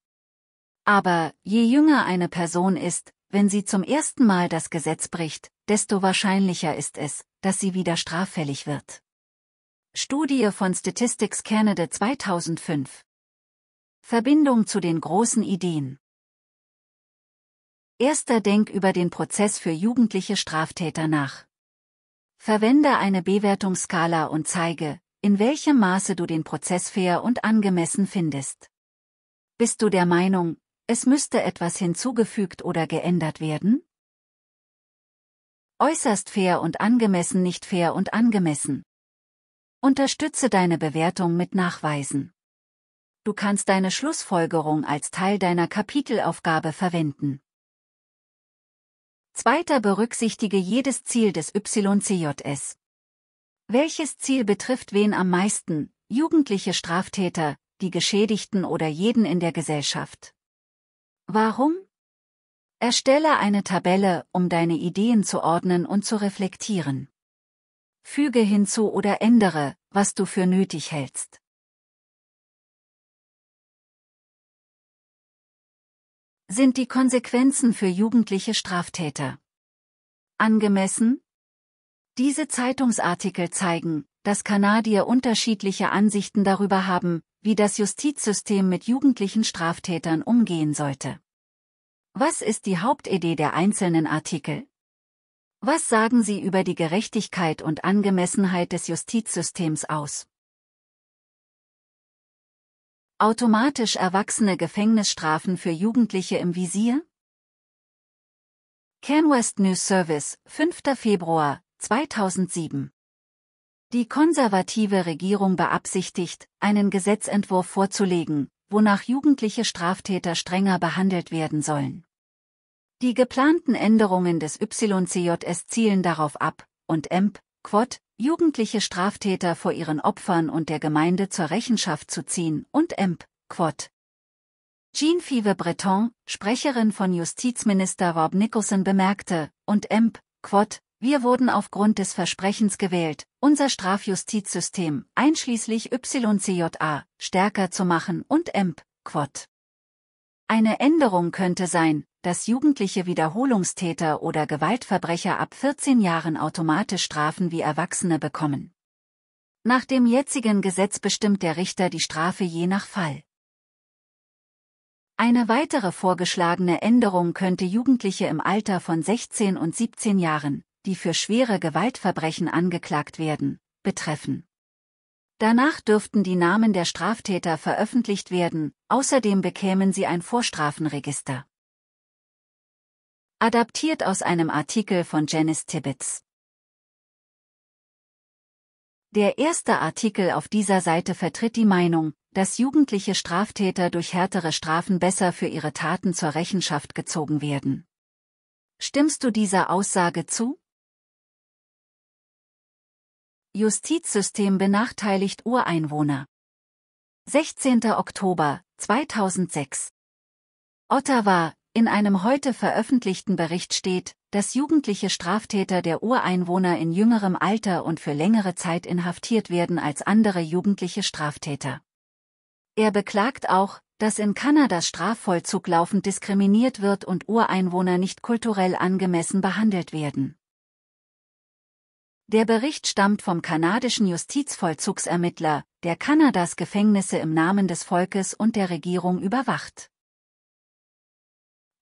Aber je jünger eine Person ist, wenn sie zum ersten Mal das Gesetz bricht, desto wahrscheinlicher ist es, dass sie wieder straffällig wird. Studie von Statistics Canada 2005 Verbindung zu den großen Ideen Erster Denk über den Prozess für jugendliche Straftäter nach. Verwende eine Bewertungsskala und zeige, in welchem Maße du den Prozess fair und angemessen findest. Bist du der Meinung, es müsste etwas hinzugefügt oder geändert werden? Äußerst fair und angemessen nicht fair und angemessen. Unterstütze deine Bewertung mit Nachweisen. Du kannst deine Schlussfolgerung als Teil deiner Kapitelaufgabe verwenden. Zweiter berücksichtige jedes Ziel des YCJS. Welches Ziel betrifft wen am meisten, jugendliche Straftäter, die Geschädigten oder jeden in der Gesellschaft? Warum? Erstelle eine Tabelle, um deine Ideen zu ordnen und zu reflektieren. Füge hinzu oder ändere, was du für nötig hältst. sind die Konsequenzen für jugendliche Straftäter. Angemessen? Diese Zeitungsartikel zeigen, dass Kanadier unterschiedliche Ansichten darüber haben, wie das Justizsystem mit jugendlichen Straftätern umgehen sollte. Was ist die Hauptidee der einzelnen Artikel? Was sagen sie über die Gerechtigkeit und Angemessenheit des Justizsystems aus? Automatisch erwachsene Gefängnisstrafen für Jugendliche im Visier? CanWest News Service, 5. Februar 2007 Die konservative Regierung beabsichtigt, einen Gesetzentwurf vorzulegen, wonach jugendliche Straftäter strenger behandelt werden sollen. Die geplanten Änderungen des YCJS zielen darauf ab, und EMP, Quod, jugendliche Straftäter vor ihren Opfern und der Gemeinde zur Rechenschaft zu ziehen und emp. Quod. Jean Five Breton, Sprecherin von Justizminister Rob Nicholson bemerkte, und emp. Quod, wir wurden aufgrund des Versprechens gewählt, unser Strafjustizsystem, einschließlich YCJA, stärker zu machen und emp. Quod. Eine Änderung könnte sein, dass jugendliche Wiederholungstäter oder Gewaltverbrecher ab 14 Jahren automatisch Strafen wie Erwachsene bekommen. Nach dem jetzigen Gesetz bestimmt der Richter die Strafe je nach Fall. Eine weitere vorgeschlagene Änderung könnte Jugendliche im Alter von 16 und 17 Jahren, die für schwere Gewaltverbrechen angeklagt werden, betreffen. Danach dürften die Namen der Straftäter veröffentlicht werden, außerdem bekämen sie ein Vorstrafenregister. Adaptiert aus einem Artikel von Janice Tibbetts. Der erste Artikel auf dieser Seite vertritt die Meinung, dass jugendliche Straftäter durch härtere Strafen besser für ihre Taten zur Rechenschaft gezogen werden. Stimmst du dieser Aussage zu? Justizsystem benachteiligt Ureinwohner. 16. Oktober 2006 Ottawa, in einem heute veröffentlichten Bericht steht, dass jugendliche Straftäter der Ureinwohner in jüngerem Alter und für längere Zeit inhaftiert werden als andere jugendliche Straftäter. Er beklagt auch, dass in Kanadas Strafvollzug laufend diskriminiert wird und Ureinwohner nicht kulturell angemessen behandelt werden. Der Bericht stammt vom kanadischen Justizvollzugsermittler, der Kanadas Gefängnisse im Namen des Volkes und der Regierung überwacht.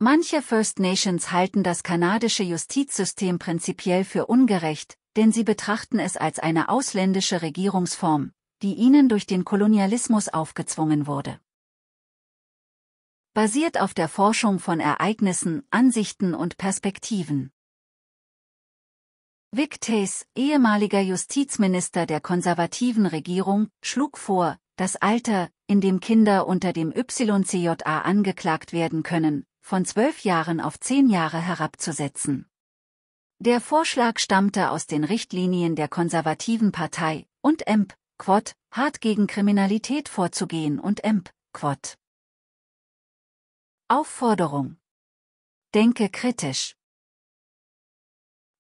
Manche First Nations halten das kanadische Justizsystem prinzipiell für ungerecht, denn sie betrachten es als eine ausländische Regierungsform, die ihnen durch den Kolonialismus aufgezwungen wurde. Basiert auf der Forschung von Ereignissen, Ansichten und Perspektiven. Vic Tace, ehemaliger Justizminister der konservativen Regierung, schlug vor, das Alter, in dem Kinder unter dem YCJA angeklagt werden können, von zwölf Jahren auf zehn Jahre herabzusetzen. Der Vorschlag stammte aus den Richtlinien der konservativen Partei und EMP, Quod, hart gegen Kriminalität vorzugehen und EMP, Quod. Aufforderung. Denke kritisch.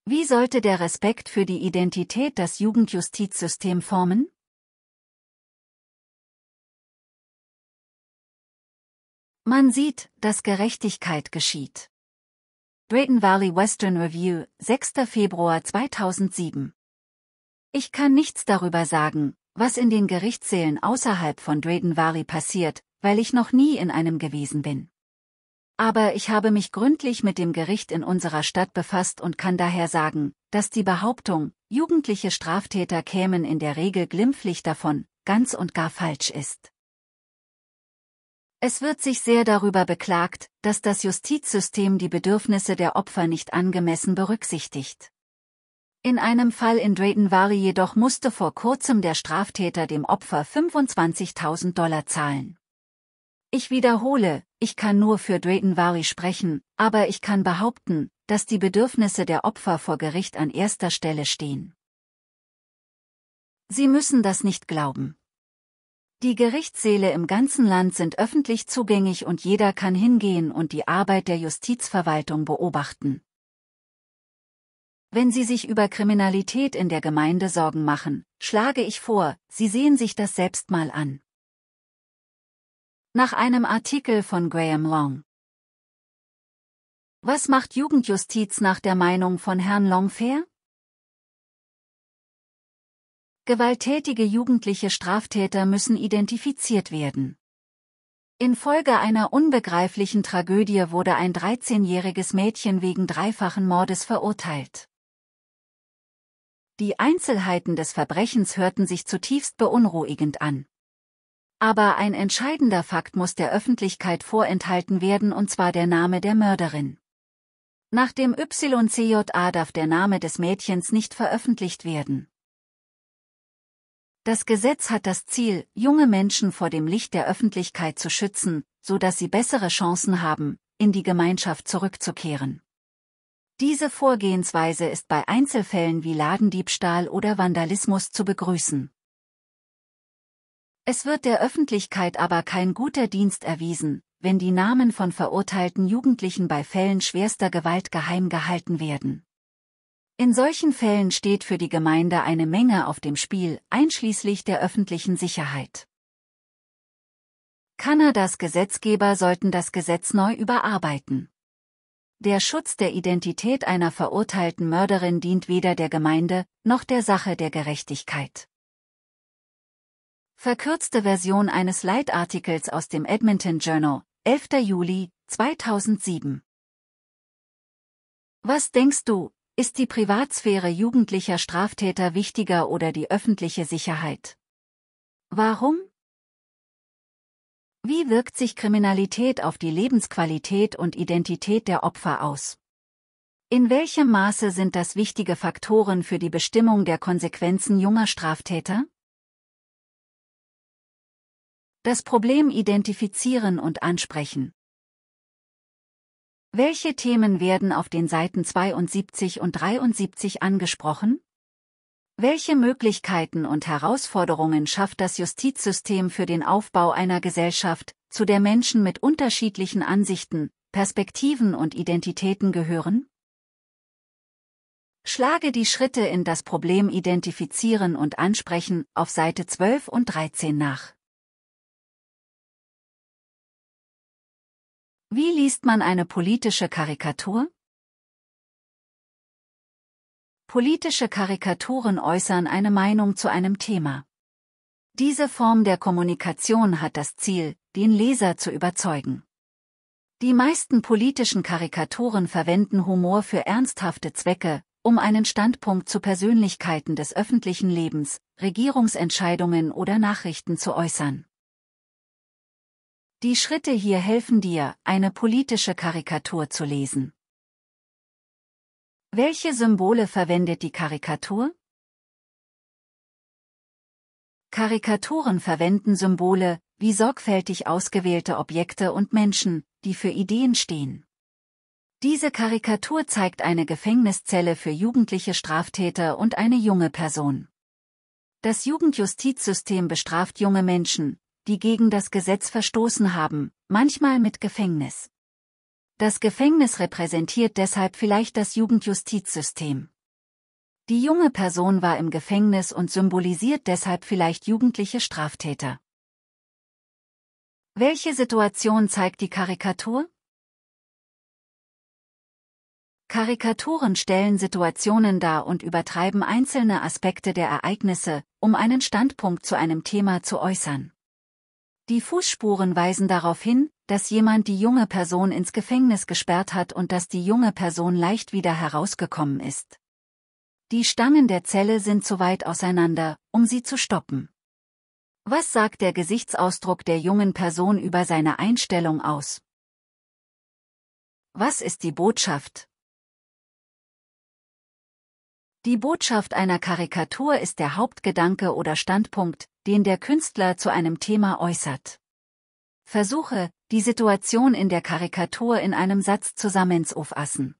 Wie sollte der Respekt für die Identität das Jugendjustizsystem formen? Man sieht, dass Gerechtigkeit geschieht. Drayton Valley Western Review, 6. Februar 2007. Ich kann nichts darüber sagen, was in den Gerichtssälen außerhalb von Drayton Valley passiert, weil ich noch nie in einem gewesen bin. Aber ich habe mich gründlich mit dem Gericht in unserer Stadt befasst und kann daher sagen, dass die Behauptung, jugendliche Straftäter kämen in der Regel glimpflich davon, ganz und gar falsch ist. Es wird sich sehr darüber beklagt, dass das Justizsystem die Bedürfnisse der Opfer nicht angemessen berücksichtigt. In einem Fall in Drayton Vary jedoch musste vor kurzem der Straftäter dem Opfer 25.000 Dollar zahlen. Ich wiederhole, ich kann nur für Drayton Vary sprechen, aber ich kann behaupten, dass die Bedürfnisse der Opfer vor Gericht an erster Stelle stehen. Sie müssen das nicht glauben. Die Gerichtssäle im ganzen Land sind öffentlich zugänglich und jeder kann hingehen und die Arbeit der Justizverwaltung beobachten. Wenn Sie sich über Kriminalität in der Gemeinde Sorgen machen, schlage ich vor, Sie sehen sich das selbst mal an. Nach einem Artikel von Graham Long Was macht Jugendjustiz nach der Meinung von Herrn Long fair? Gewalttätige jugendliche Straftäter müssen identifiziert werden. Infolge einer unbegreiflichen Tragödie wurde ein 13-jähriges Mädchen wegen dreifachen Mordes verurteilt. Die Einzelheiten des Verbrechens hörten sich zutiefst beunruhigend an. Aber ein entscheidender Fakt muss der Öffentlichkeit vorenthalten werden und zwar der Name der Mörderin. Nach dem YCJA darf der Name des Mädchens nicht veröffentlicht werden. Das Gesetz hat das Ziel, junge Menschen vor dem Licht der Öffentlichkeit zu schützen, so dass sie bessere Chancen haben, in die Gemeinschaft zurückzukehren. Diese Vorgehensweise ist bei Einzelfällen wie Ladendiebstahl oder Vandalismus zu begrüßen. Es wird der Öffentlichkeit aber kein guter Dienst erwiesen, wenn die Namen von verurteilten Jugendlichen bei Fällen schwerster Gewalt geheim gehalten werden. In solchen Fällen steht für die Gemeinde eine Menge auf dem Spiel, einschließlich der öffentlichen Sicherheit. Kanadas Gesetzgeber sollten das Gesetz neu überarbeiten. Der Schutz der Identität einer verurteilten Mörderin dient weder der Gemeinde noch der Sache der Gerechtigkeit. Verkürzte Version eines Leitartikels aus dem Edmonton Journal, 11. Juli 2007. Was denkst du, ist die Privatsphäre jugendlicher Straftäter wichtiger oder die öffentliche Sicherheit? Warum? Wie wirkt sich Kriminalität auf die Lebensqualität und Identität der Opfer aus? In welchem Maße sind das wichtige Faktoren für die Bestimmung der Konsequenzen junger Straftäter? Das Problem identifizieren und ansprechen. Welche Themen werden auf den Seiten 72 und 73 angesprochen? Welche Möglichkeiten und Herausforderungen schafft das Justizsystem für den Aufbau einer Gesellschaft, zu der Menschen mit unterschiedlichen Ansichten, Perspektiven und Identitäten gehören? Schlage die Schritte in das Problem Identifizieren und Ansprechen auf Seite 12 und 13 nach. Wie liest man eine politische Karikatur? Politische Karikaturen äußern eine Meinung zu einem Thema. Diese Form der Kommunikation hat das Ziel, den Leser zu überzeugen. Die meisten politischen Karikaturen verwenden Humor für ernsthafte Zwecke, um einen Standpunkt zu Persönlichkeiten des öffentlichen Lebens, Regierungsentscheidungen oder Nachrichten zu äußern. Die Schritte hier helfen dir, eine politische Karikatur zu lesen. Welche Symbole verwendet die Karikatur? Karikaturen verwenden Symbole, wie sorgfältig ausgewählte Objekte und Menschen, die für Ideen stehen. Diese Karikatur zeigt eine Gefängniszelle für jugendliche Straftäter und eine junge Person. Das Jugendjustizsystem bestraft junge Menschen, die gegen das Gesetz verstoßen haben, manchmal mit Gefängnis. Das Gefängnis repräsentiert deshalb vielleicht das Jugendjustizsystem. Die junge Person war im Gefängnis und symbolisiert deshalb vielleicht jugendliche Straftäter. Welche Situation zeigt die Karikatur? Karikaturen stellen Situationen dar und übertreiben einzelne Aspekte der Ereignisse, um einen Standpunkt zu einem Thema zu äußern. Die Fußspuren weisen darauf hin, dass jemand die junge Person ins Gefängnis gesperrt hat und dass die junge Person leicht wieder herausgekommen ist. Die Stangen der Zelle sind zu weit auseinander, um sie zu stoppen. Was sagt der Gesichtsausdruck der jungen Person über seine Einstellung aus? Was ist die Botschaft? Die Botschaft einer Karikatur ist der Hauptgedanke oder Standpunkt, den der Künstler zu einem Thema äußert. Versuche, die Situation in der Karikatur in einem Satz zusammenzufassen.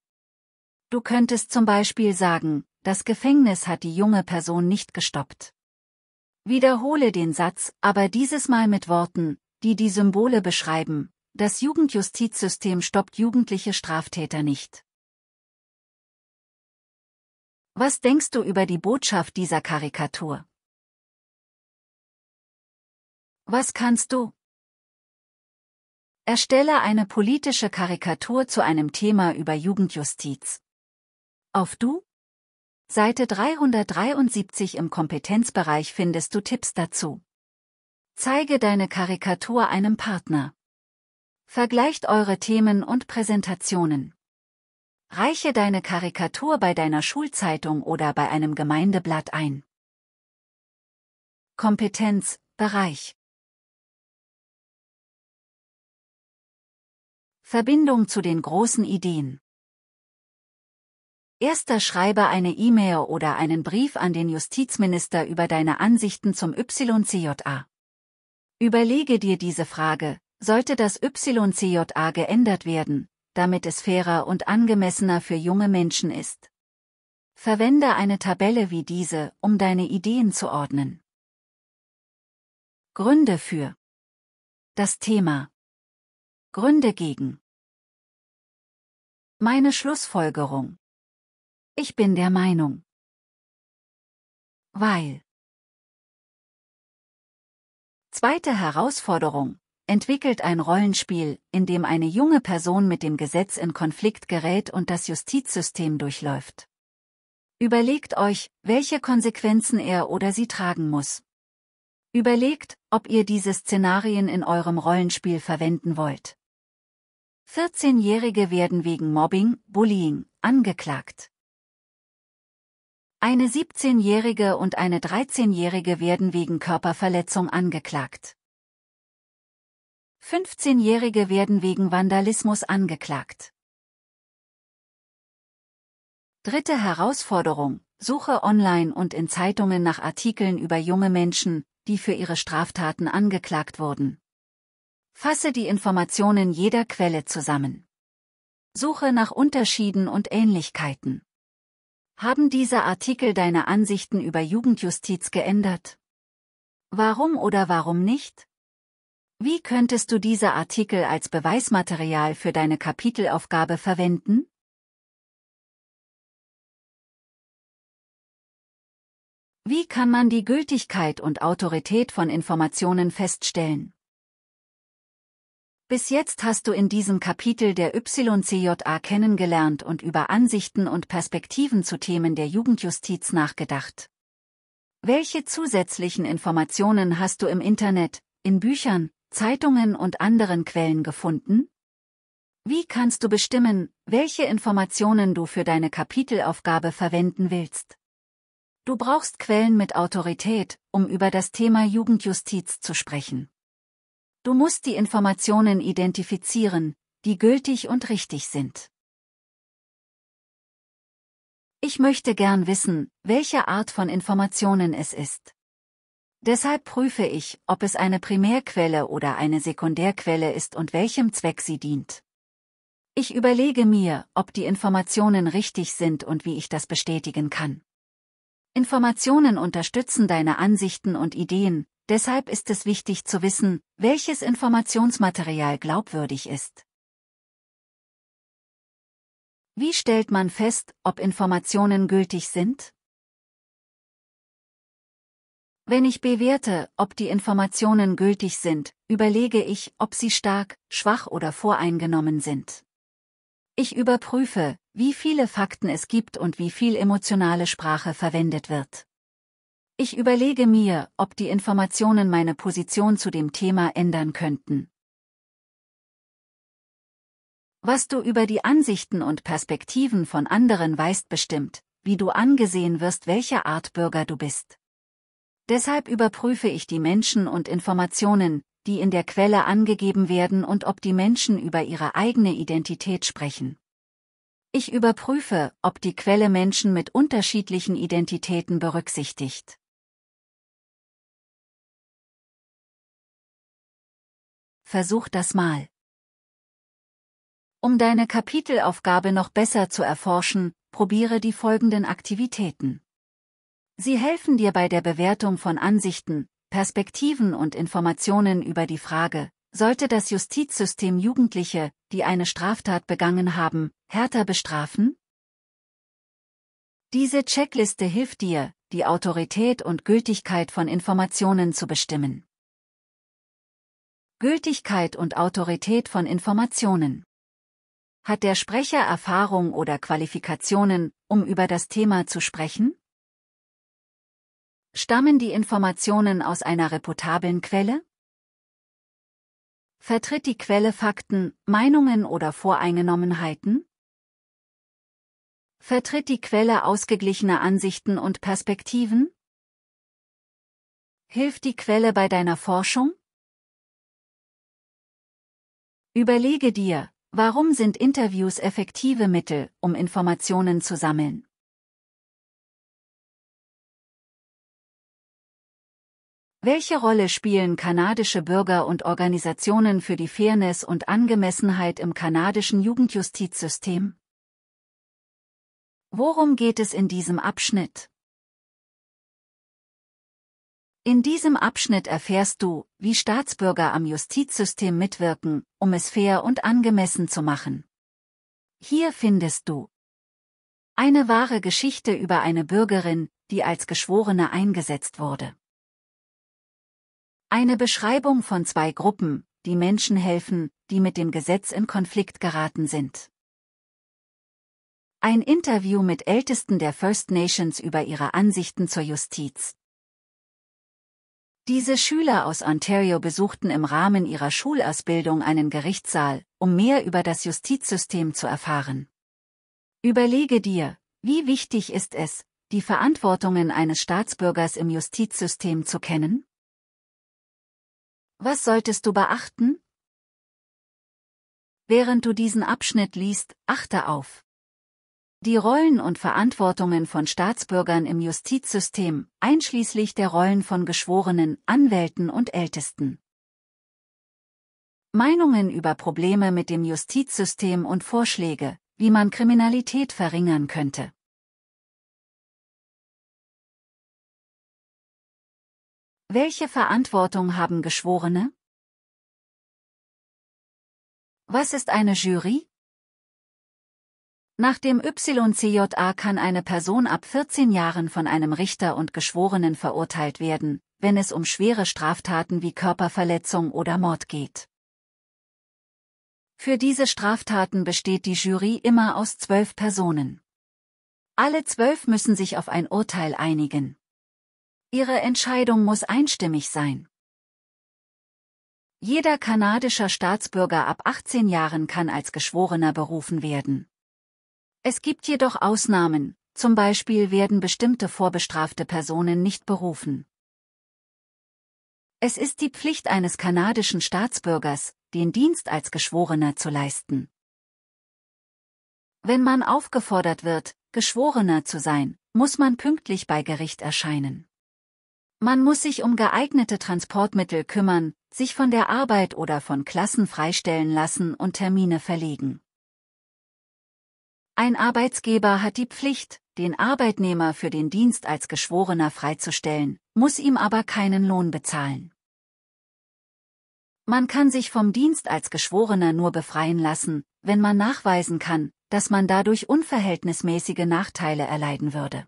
Du könntest zum Beispiel sagen, das Gefängnis hat die junge Person nicht gestoppt. Wiederhole den Satz, aber dieses Mal mit Worten, die die Symbole beschreiben. Das Jugendjustizsystem stoppt jugendliche Straftäter nicht. Was denkst du über die Botschaft dieser Karikatur? Was kannst du? Erstelle eine politische Karikatur zu einem Thema über Jugendjustiz. Auf du? Seite 373 im Kompetenzbereich findest du Tipps dazu. Zeige deine Karikatur einem Partner. Vergleicht eure Themen und Präsentationen. Reiche deine Karikatur bei deiner Schulzeitung oder bei einem Gemeindeblatt ein. Kompetenz, Bereich Verbindung zu den großen Ideen Erster schreibe eine E-Mail oder einen Brief an den Justizminister über deine Ansichten zum YCJA. Überlege dir diese Frage, sollte das YCJA geändert werden, damit es fairer und angemessener für junge Menschen ist. Verwende eine Tabelle wie diese, um deine Ideen zu ordnen. Gründe für das Thema Gründe gegen meine Schlussfolgerung Ich bin der Meinung Weil Zweite Herausforderung entwickelt ein Rollenspiel, in dem eine junge Person mit dem Gesetz in Konflikt gerät und das Justizsystem durchläuft. Überlegt euch, welche Konsequenzen er oder sie tragen muss. Überlegt, ob ihr diese Szenarien in eurem Rollenspiel verwenden wollt. 14-Jährige werden wegen Mobbing, Bullying, angeklagt. Eine 17-Jährige und eine 13-Jährige werden wegen Körperverletzung angeklagt. 15-Jährige werden wegen Vandalismus angeklagt. Dritte Herausforderung. Suche online und in Zeitungen nach Artikeln über junge Menschen, die für ihre Straftaten angeklagt wurden. Fasse die Informationen jeder Quelle zusammen. Suche nach Unterschieden und Ähnlichkeiten. Haben diese Artikel deine Ansichten über Jugendjustiz geändert? Warum oder warum nicht? Wie könntest du diese Artikel als Beweismaterial für deine Kapitelaufgabe verwenden? Wie kann man die Gültigkeit und Autorität von Informationen feststellen? Bis jetzt hast du in diesem Kapitel der YCJA kennengelernt und über Ansichten und Perspektiven zu Themen der Jugendjustiz nachgedacht. Welche zusätzlichen Informationen hast du im Internet, in Büchern, Zeitungen und anderen Quellen gefunden? Wie kannst du bestimmen, welche Informationen du für deine Kapitelaufgabe verwenden willst? Du brauchst Quellen mit Autorität, um über das Thema Jugendjustiz zu sprechen. Du musst die Informationen identifizieren, die gültig und richtig sind. Ich möchte gern wissen, welche Art von Informationen es ist. Deshalb prüfe ich, ob es eine Primärquelle oder eine Sekundärquelle ist und welchem Zweck sie dient. Ich überlege mir, ob die Informationen richtig sind und wie ich das bestätigen kann. Informationen unterstützen deine Ansichten und Ideen, deshalb ist es wichtig zu wissen, welches Informationsmaterial glaubwürdig ist. Wie stellt man fest, ob Informationen gültig sind? Wenn ich bewerte, ob die Informationen gültig sind, überlege ich, ob sie stark, schwach oder voreingenommen sind. Ich überprüfe, wie viele Fakten es gibt und wie viel emotionale Sprache verwendet wird. Ich überlege mir, ob die Informationen meine Position zu dem Thema ändern könnten. Was du über die Ansichten und Perspektiven von anderen weißt bestimmt, wie du angesehen wirst, welcher Art Bürger du bist. Deshalb überprüfe ich die Menschen und Informationen, die in der Quelle angegeben werden und ob die Menschen über ihre eigene Identität sprechen. Ich überprüfe, ob die Quelle Menschen mit unterschiedlichen Identitäten berücksichtigt. Versuch das mal. Um deine Kapitelaufgabe noch besser zu erforschen, probiere die folgenden Aktivitäten. Sie helfen dir bei der Bewertung von Ansichten, Perspektiven und Informationen über die Frage, sollte das Justizsystem Jugendliche, die eine Straftat begangen haben, härter bestrafen? Diese Checkliste hilft dir, die Autorität und Gültigkeit von Informationen zu bestimmen. Gültigkeit und Autorität von Informationen Hat der Sprecher Erfahrung oder Qualifikationen, um über das Thema zu sprechen? Stammen die Informationen aus einer reputablen Quelle? Vertritt die Quelle Fakten, Meinungen oder Voreingenommenheiten? Vertritt die Quelle ausgeglichene Ansichten und Perspektiven? Hilft die Quelle bei deiner Forschung? Überlege dir, warum sind Interviews effektive Mittel, um Informationen zu sammeln? Welche Rolle spielen kanadische Bürger und Organisationen für die Fairness und Angemessenheit im kanadischen Jugendjustizsystem? Worum geht es in diesem Abschnitt? In diesem Abschnitt erfährst du, wie Staatsbürger am Justizsystem mitwirken, um es fair und angemessen zu machen. Hier findest du eine wahre Geschichte über eine Bürgerin, die als Geschworene eingesetzt wurde. Eine Beschreibung von zwei Gruppen, die Menschen helfen, die mit dem Gesetz in Konflikt geraten sind. Ein Interview mit Ältesten der First Nations über ihre Ansichten zur Justiz. Diese Schüler aus Ontario besuchten im Rahmen ihrer Schulausbildung einen Gerichtssaal, um mehr über das Justizsystem zu erfahren. Überlege dir, wie wichtig ist es, die Verantwortungen eines Staatsbürgers im Justizsystem zu kennen? Was solltest du beachten? Während du diesen Abschnitt liest, achte auf die Rollen und Verantwortungen von Staatsbürgern im Justizsystem, einschließlich der Rollen von Geschworenen, Anwälten und Ältesten. Meinungen über Probleme mit dem Justizsystem und Vorschläge, wie man Kriminalität verringern könnte. Welche Verantwortung haben Geschworene? Was ist eine Jury? Nach dem YCJA kann eine Person ab 14 Jahren von einem Richter und Geschworenen verurteilt werden, wenn es um schwere Straftaten wie Körperverletzung oder Mord geht. Für diese Straftaten besteht die Jury immer aus zwölf Personen. Alle zwölf müssen sich auf ein Urteil einigen. Ihre Entscheidung muss einstimmig sein. Jeder kanadischer Staatsbürger ab 18 Jahren kann als Geschworener berufen werden. Es gibt jedoch Ausnahmen, zum Beispiel werden bestimmte vorbestrafte Personen nicht berufen. Es ist die Pflicht eines kanadischen Staatsbürgers, den Dienst als Geschworener zu leisten. Wenn man aufgefordert wird, Geschworener zu sein, muss man pünktlich bei Gericht erscheinen. Man muss sich um geeignete Transportmittel kümmern, sich von der Arbeit oder von Klassen freistellen lassen und Termine verlegen. Ein Arbeitsgeber hat die Pflicht, den Arbeitnehmer für den Dienst als Geschworener freizustellen, muss ihm aber keinen Lohn bezahlen. Man kann sich vom Dienst als Geschworener nur befreien lassen, wenn man nachweisen kann, dass man dadurch unverhältnismäßige Nachteile erleiden würde.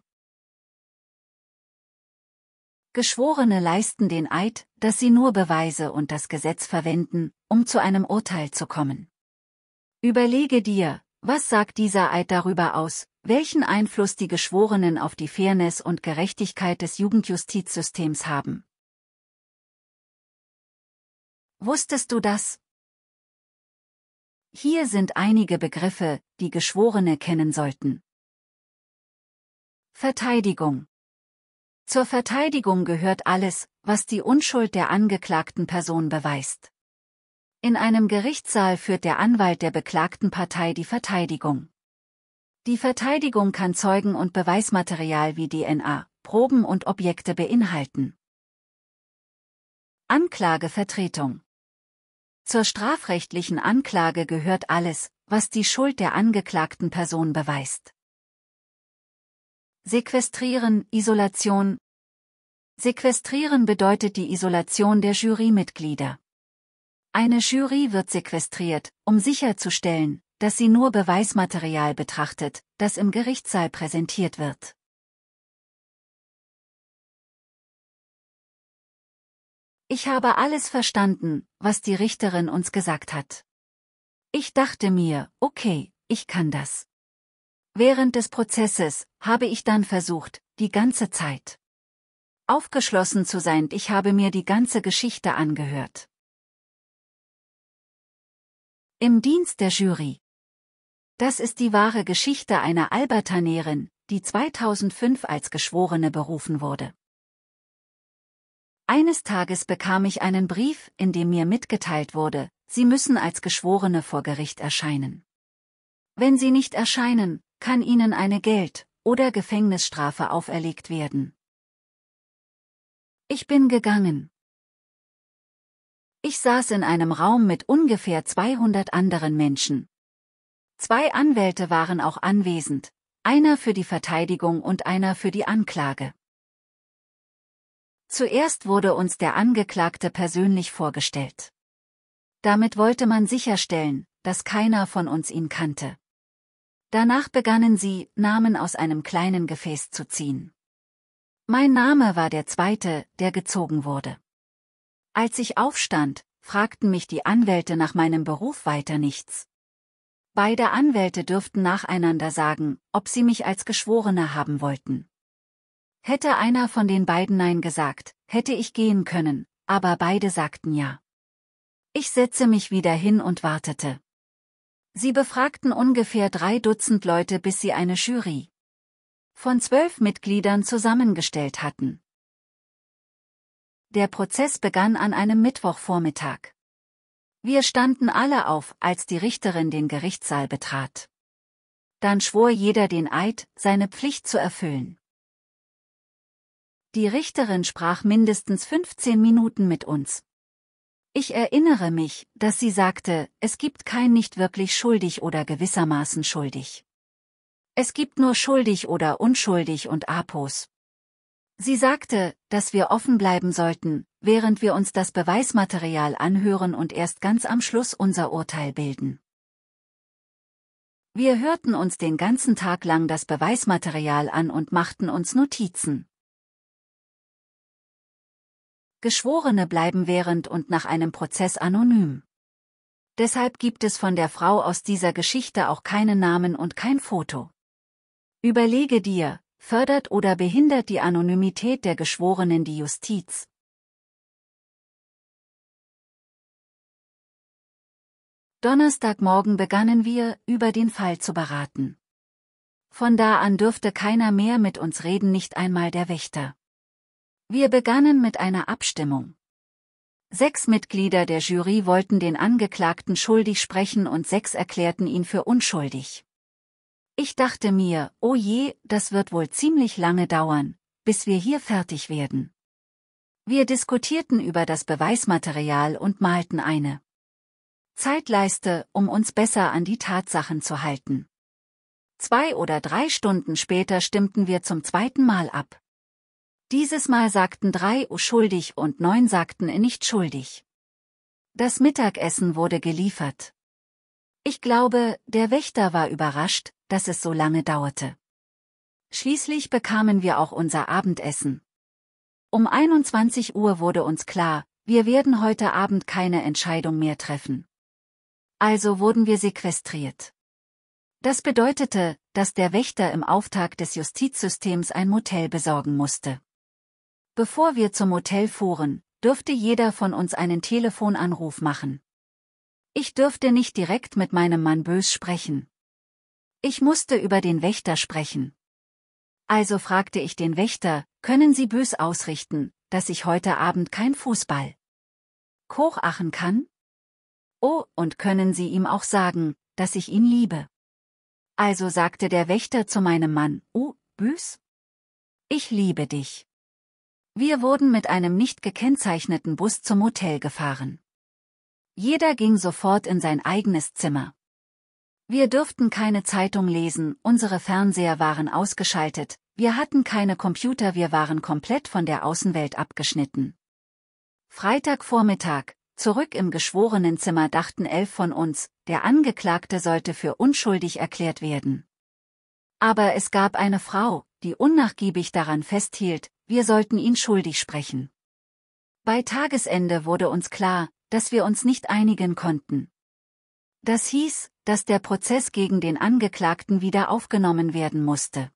Geschworene leisten den Eid, dass sie nur Beweise und das Gesetz verwenden, um zu einem Urteil zu kommen. Überlege dir, was sagt dieser Eid darüber aus, welchen Einfluss die Geschworenen auf die Fairness und Gerechtigkeit des Jugendjustizsystems haben. Wusstest du das? Hier sind einige Begriffe, die Geschworene kennen sollten. Verteidigung zur Verteidigung gehört alles, was die Unschuld der angeklagten Person beweist. In einem Gerichtssaal führt der Anwalt der beklagten Partei die Verteidigung. Die Verteidigung kann Zeugen und Beweismaterial wie DNA, Proben und Objekte beinhalten. Anklagevertretung Zur strafrechtlichen Anklage gehört alles, was die Schuld der angeklagten Person beweist. Sequestrieren, Isolation. Sequestrieren bedeutet die Isolation der Jurymitglieder. Eine Jury wird sequestriert, um sicherzustellen, dass sie nur Beweismaterial betrachtet, das im Gerichtssaal präsentiert wird. Ich habe alles verstanden, was die Richterin uns gesagt hat. Ich dachte mir, okay, ich kann das. Während des Prozesses habe ich dann versucht, die ganze Zeit aufgeschlossen zu sein. Ich habe mir die ganze Geschichte angehört. Im Dienst der Jury. Das ist die wahre Geschichte einer Albertanerin, die 2005 als Geschworene berufen wurde. Eines Tages bekam ich einen Brief, in dem mir mitgeteilt wurde, Sie müssen als Geschworene vor Gericht erscheinen. Wenn Sie nicht erscheinen, kann ihnen eine Geld- oder Gefängnisstrafe auferlegt werden. Ich bin gegangen. Ich saß in einem Raum mit ungefähr 200 anderen Menschen. Zwei Anwälte waren auch anwesend, einer für die Verteidigung und einer für die Anklage. Zuerst wurde uns der Angeklagte persönlich vorgestellt. Damit wollte man sicherstellen, dass keiner von uns ihn kannte. Danach begannen sie, Namen aus einem kleinen Gefäß zu ziehen. Mein Name war der zweite, der gezogen wurde. Als ich aufstand, fragten mich die Anwälte nach meinem Beruf weiter nichts. Beide Anwälte dürften nacheinander sagen, ob sie mich als Geschworener haben wollten. Hätte einer von den beiden Nein gesagt, hätte ich gehen können, aber beide sagten Ja. Ich setze mich wieder hin und wartete. Sie befragten ungefähr drei Dutzend Leute, bis sie eine Jury von zwölf Mitgliedern zusammengestellt hatten. Der Prozess begann an einem Mittwochvormittag. Wir standen alle auf, als die Richterin den Gerichtssaal betrat. Dann schwor jeder den Eid, seine Pflicht zu erfüllen. Die Richterin sprach mindestens 15 Minuten mit uns. Ich erinnere mich, dass sie sagte, es gibt kein nicht wirklich schuldig oder gewissermaßen schuldig. Es gibt nur schuldig oder unschuldig und Apos. Sie sagte, dass wir offen bleiben sollten, während wir uns das Beweismaterial anhören und erst ganz am Schluss unser Urteil bilden. Wir hörten uns den ganzen Tag lang das Beweismaterial an und machten uns Notizen. Geschworene bleiben während und nach einem Prozess anonym. Deshalb gibt es von der Frau aus dieser Geschichte auch keinen Namen und kein Foto. Überlege dir, fördert oder behindert die Anonymität der Geschworenen die Justiz? Donnerstagmorgen begannen wir, über den Fall zu beraten. Von da an dürfte keiner mehr mit uns reden, nicht einmal der Wächter. Wir begannen mit einer Abstimmung. Sechs Mitglieder der Jury wollten den Angeklagten schuldig sprechen und sechs erklärten ihn für unschuldig. Ich dachte mir, oh je, das wird wohl ziemlich lange dauern, bis wir hier fertig werden. Wir diskutierten über das Beweismaterial und malten eine Zeitleiste, um uns besser an die Tatsachen zu halten. Zwei oder drei Stunden später stimmten wir zum zweiten Mal ab. Dieses Mal sagten drei U schuldig und neun sagten nicht schuldig. Das Mittagessen wurde geliefert. Ich glaube, der Wächter war überrascht, dass es so lange dauerte. Schließlich bekamen wir auch unser Abendessen. Um 21 Uhr wurde uns klar, wir werden heute Abend keine Entscheidung mehr treffen. Also wurden wir sequestriert. Das bedeutete, dass der Wächter im Auftrag des Justizsystems ein Motel besorgen musste. Bevor wir zum Hotel fuhren, dürfte jeder von uns einen Telefonanruf machen. Ich dürfte nicht direkt mit meinem Mann bös sprechen. Ich musste über den Wächter sprechen. Also fragte ich den Wächter, können Sie bös ausrichten, dass ich heute Abend kein Fußball kochachen kann? Oh, und können Sie ihm auch sagen, dass ich ihn liebe? Also sagte der Wächter zu meinem Mann, oh, bös? Ich liebe dich. Wir wurden mit einem nicht gekennzeichneten Bus zum Hotel gefahren. Jeder ging sofort in sein eigenes Zimmer. Wir dürften keine Zeitung lesen, unsere Fernseher waren ausgeschaltet, wir hatten keine Computer, wir waren komplett von der Außenwelt abgeschnitten. Freitagvormittag, zurück im Geschworenenzimmer dachten elf von uns, der Angeklagte sollte für unschuldig erklärt werden. Aber es gab eine Frau, die unnachgiebig daran festhielt, wir sollten ihn schuldig sprechen. Bei Tagesende wurde uns klar, dass wir uns nicht einigen konnten. Das hieß, dass der Prozess gegen den Angeklagten wieder aufgenommen werden musste.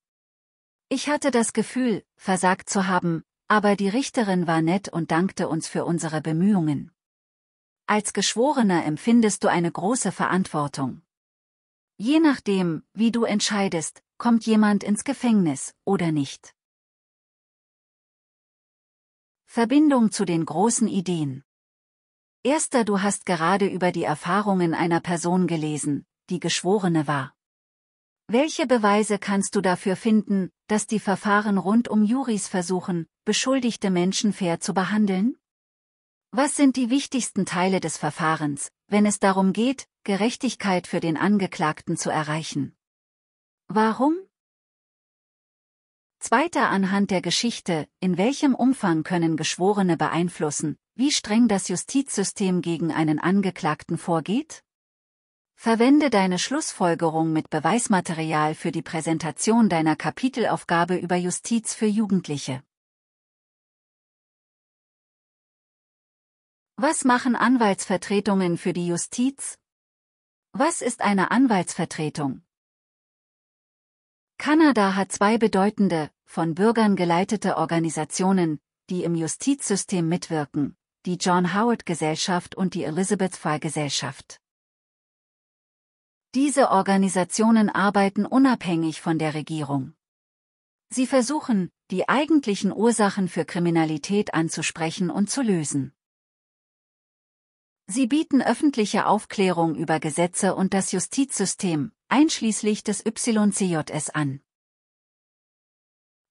Ich hatte das Gefühl, versagt zu haben, aber die Richterin war nett und dankte uns für unsere Bemühungen. Als Geschworener empfindest du eine große Verantwortung. Je nachdem, wie du entscheidest, kommt jemand ins Gefängnis oder nicht. Verbindung zu den großen Ideen. Erster, du hast gerade über die Erfahrungen einer Person gelesen, die Geschworene war. Welche Beweise kannst du dafür finden, dass die Verfahren rund um Juris versuchen, beschuldigte Menschen fair zu behandeln? Was sind die wichtigsten Teile des Verfahrens, wenn es darum geht, Gerechtigkeit für den Angeklagten zu erreichen? Warum, Zweiter anhand der Geschichte, in welchem Umfang können Geschworene beeinflussen, wie streng das Justizsystem gegen einen Angeklagten vorgeht? Verwende deine Schlussfolgerung mit Beweismaterial für die Präsentation deiner Kapitelaufgabe über Justiz für Jugendliche. Was machen Anwaltsvertretungen für die Justiz? Was ist eine Anwaltsvertretung? Kanada hat zwei bedeutende, von Bürgern geleitete Organisationen, die im Justizsystem mitwirken, die John Howard Gesellschaft und die Elizabeth Fry Gesellschaft. Diese Organisationen arbeiten unabhängig von der Regierung. Sie versuchen, die eigentlichen Ursachen für Kriminalität anzusprechen und zu lösen. Sie bieten öffentliche Aufklärung über Gesetze und das Justizsystem, einschließlich des YCJS an.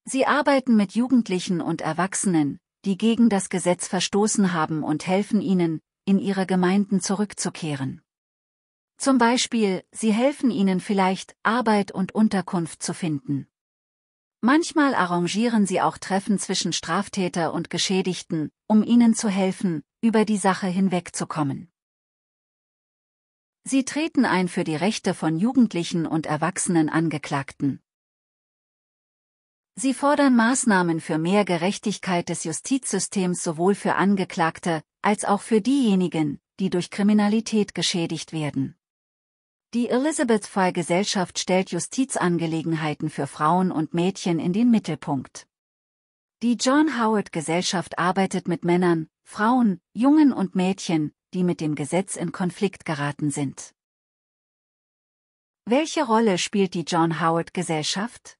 Sie arbeiten mit Jugendlichen und Erwachsenen, die gegen das Gesetz verstoßen haben und helfen ihnen, in ihre Gemeinden zurückzukehren. Zum Beispiel, sie helfen ihnen vielleicht, Arbeit und Unterkunft zu finden. Manchmal arrangieren sie auch Treffen zwischen Straftäter und Geschädigten, um ihnen zu helfen, über die Sache hinwegzukommen. Sie treten ein für die Rechte von Jugendlichen und erwachsenen Angeklagten. Sie fordern Maßnahmen für mehr Gerechtigkeit des Justizsystems sowohl für Angeklagte als auch für diejenigen, die durch Kriminalität geschädigt werden. Die Elizabeth Fry Gesellschaft stellt Justizangelegenheiten für Frauen und Mädchen in den Mittelpunkt. Die John Howard Gesellschaft arbeitet mit Männern, Frauen, Jungen und Mädchen, die mit dem Gesetz in Konflikt geraten sind. Welche Rolle spielt die John Howard Gesellschaft?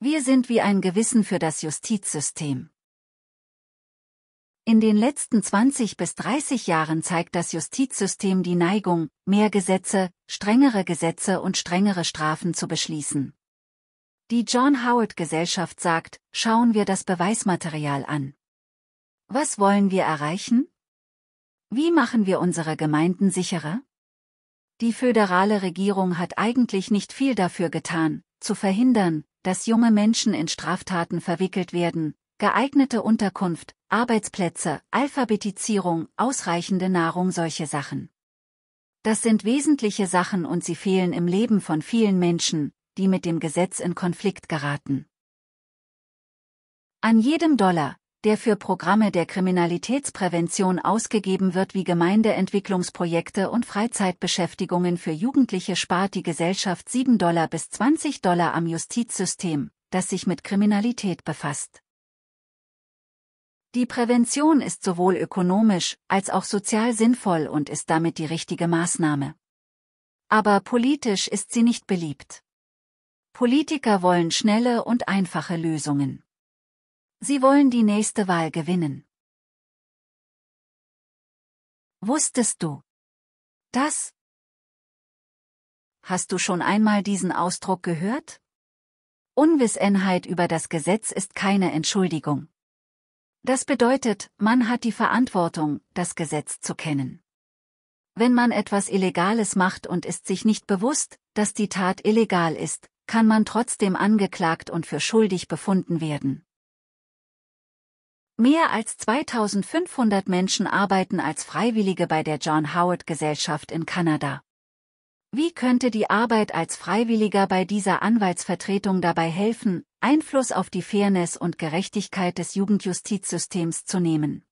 Wir sind wie ein Gewissen für das Justizsystem. In den letzten 20 bis 30 Jahren zeigt das Justizsystem die Neigung, mehr Gesetze, strengere Gesetze und strengere Strafen zu beschließen. Die John Howard Gesellschaft sagt, schauen wir das Beweismaterial an. Was wollen wir erreichen? Wie machen wir unsere Gemeinden sicherer? Die föderale Regierung hat eigentlich nicht viel dafür getan, zu verhindern, dass junge Menschen in Straftaten verwickelt werden, geeignete Unterkunft, Arbeitsplätze, Alphabetisierung, ausreichende Nahrung, solche Sachen. Das sind wesentliche Sachen und sie fehlen im Leben von vielen Menschen, die mit dem Gesetz in Konflikt geraten. An jedem Dollar, der für Programme der Kriminalitätsprävention ausgegeben wird wie Gemeindeentwicklungsprojekte und Freizeitbeschäftigungen für Jugendliche spart die Gesellschaft 7 Dollar bis 20 Dollar am Justizsystem, das sich mit Kriminalität befasst. Die Prävention ist sowohl ökonomisch als auch sozial sinnvoll und ist damit die richtige Maßnahme. Aber politisch ist sie nicht beliebt. Politiker wollen schnelle und einfache Lösungen. Sie wollen die nächste Wahl gewinnen. Wusstest du das? Hast du schon einmal diesen Ausdruck gehört? Unwissenheit über das Gesetz ist keine Entschuldigung. Das bedeutet, man hat die Verantwortung, das Gesetz zu kennen. Wenn man etwas Illegales macht und ist sich nicht bewusst, dass die Tat illegal ist, kann man trotzdem angeklagt und für schuldig befunden werden. Mehr als 2500 Menschen arbeiten als Freiwillige bei der John Howard Gesellschaft in Kanada. Wie könnte die Arbeit als Freiwilliger bei dieser Anwaltsvertretung dabei helfen, Einfluss auf die Fairness und Gerechtigkeit des Jugendjustizsystems zu nehmen?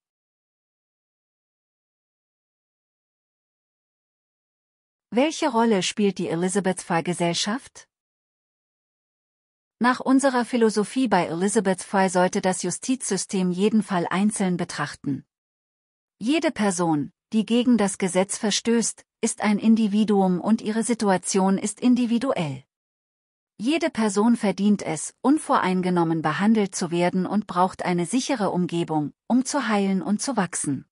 Welche Rolle spielt die Elizabeth Fall Gesellschaft? Nach unserer Philosophie bei Elizabeth Fry sollte das Justizsystem jeden Fall einzeln betrachten. Jede Person, die gegen das Gesetz verstößt, ist ein Individuum und ihre Situation ist individuell. Jede Person verdient es, unvoreingenommen behandelt zu werden und braucht eine sichere Umgebung, um zu heilen und zu wachsen.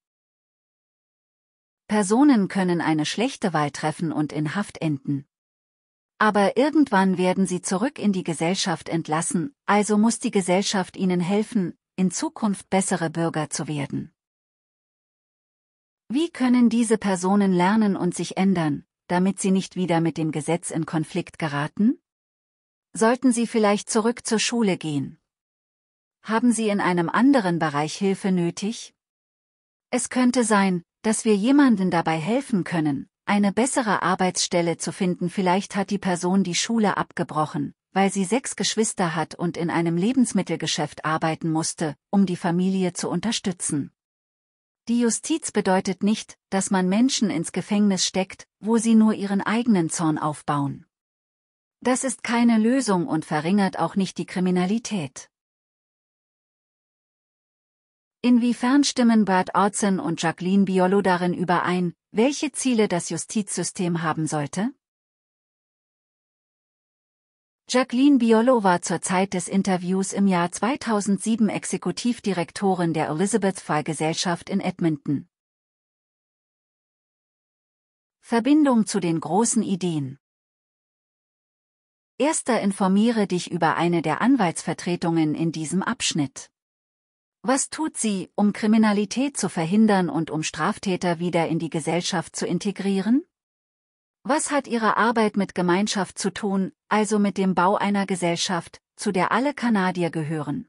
Personen können eine schlechte Wahl treffen und in Haft enden. Aber irgendwann werden sie zurück in die Gesellschaft entlassen, also muss die Gesellschaft ihnen helfen, in Zukunft bessere Bürger zu werden. Wie können diese Personen lernen und sich ändern, damit sie nicht wieder mit dem Gesetz in Konflikt geraten? Sollten sie vielleicht zurück zur Schule gehen? Haben sie in einem anderen Bereich Hilfe nötig? Es könnte sein, dass wir jemanden dabei helfen können, eine bessere Arbeitsstelle zu finden. Vielleicht hat die Person die Schule abgebrochen, weil sie sechs Geschwister hat und in einem Lebensmittelgeschäft arbeiten musste, um die Familie zu unterstützen. Die Justiz bedeutet nicht, dass man Menschen ins Gefängnis steckt, wo sie nur ihren eigenen Zorn aufbauen. Das ist keine Lösung und verringert auch nicht die Kriminalität. Inwiefern stimmen Bert Orson und Jacqueline Biolo darin überein, welche Ziele das Justizsystem haben sollte? Jacqueline Biolo war zur Zeit des Interviews im Jahr 2007 Exekutivdirektorin der Elizabeth Fall Gesellschaft in Edmonton. Verbindung zu den großen Ideen Erster informiere dich über eine der Anwaltsvertretungen in diesem Abschnitt. Was tut sie, um Kriminalität zu verhindern und um Straftäter wieder in die Gesellschaft zu integrieren? Was hat ihre Arbeit mit Gemeinschaft zu tun, also mit dem Bau einer Gesellschaft, zu der alle Kanadier gehören?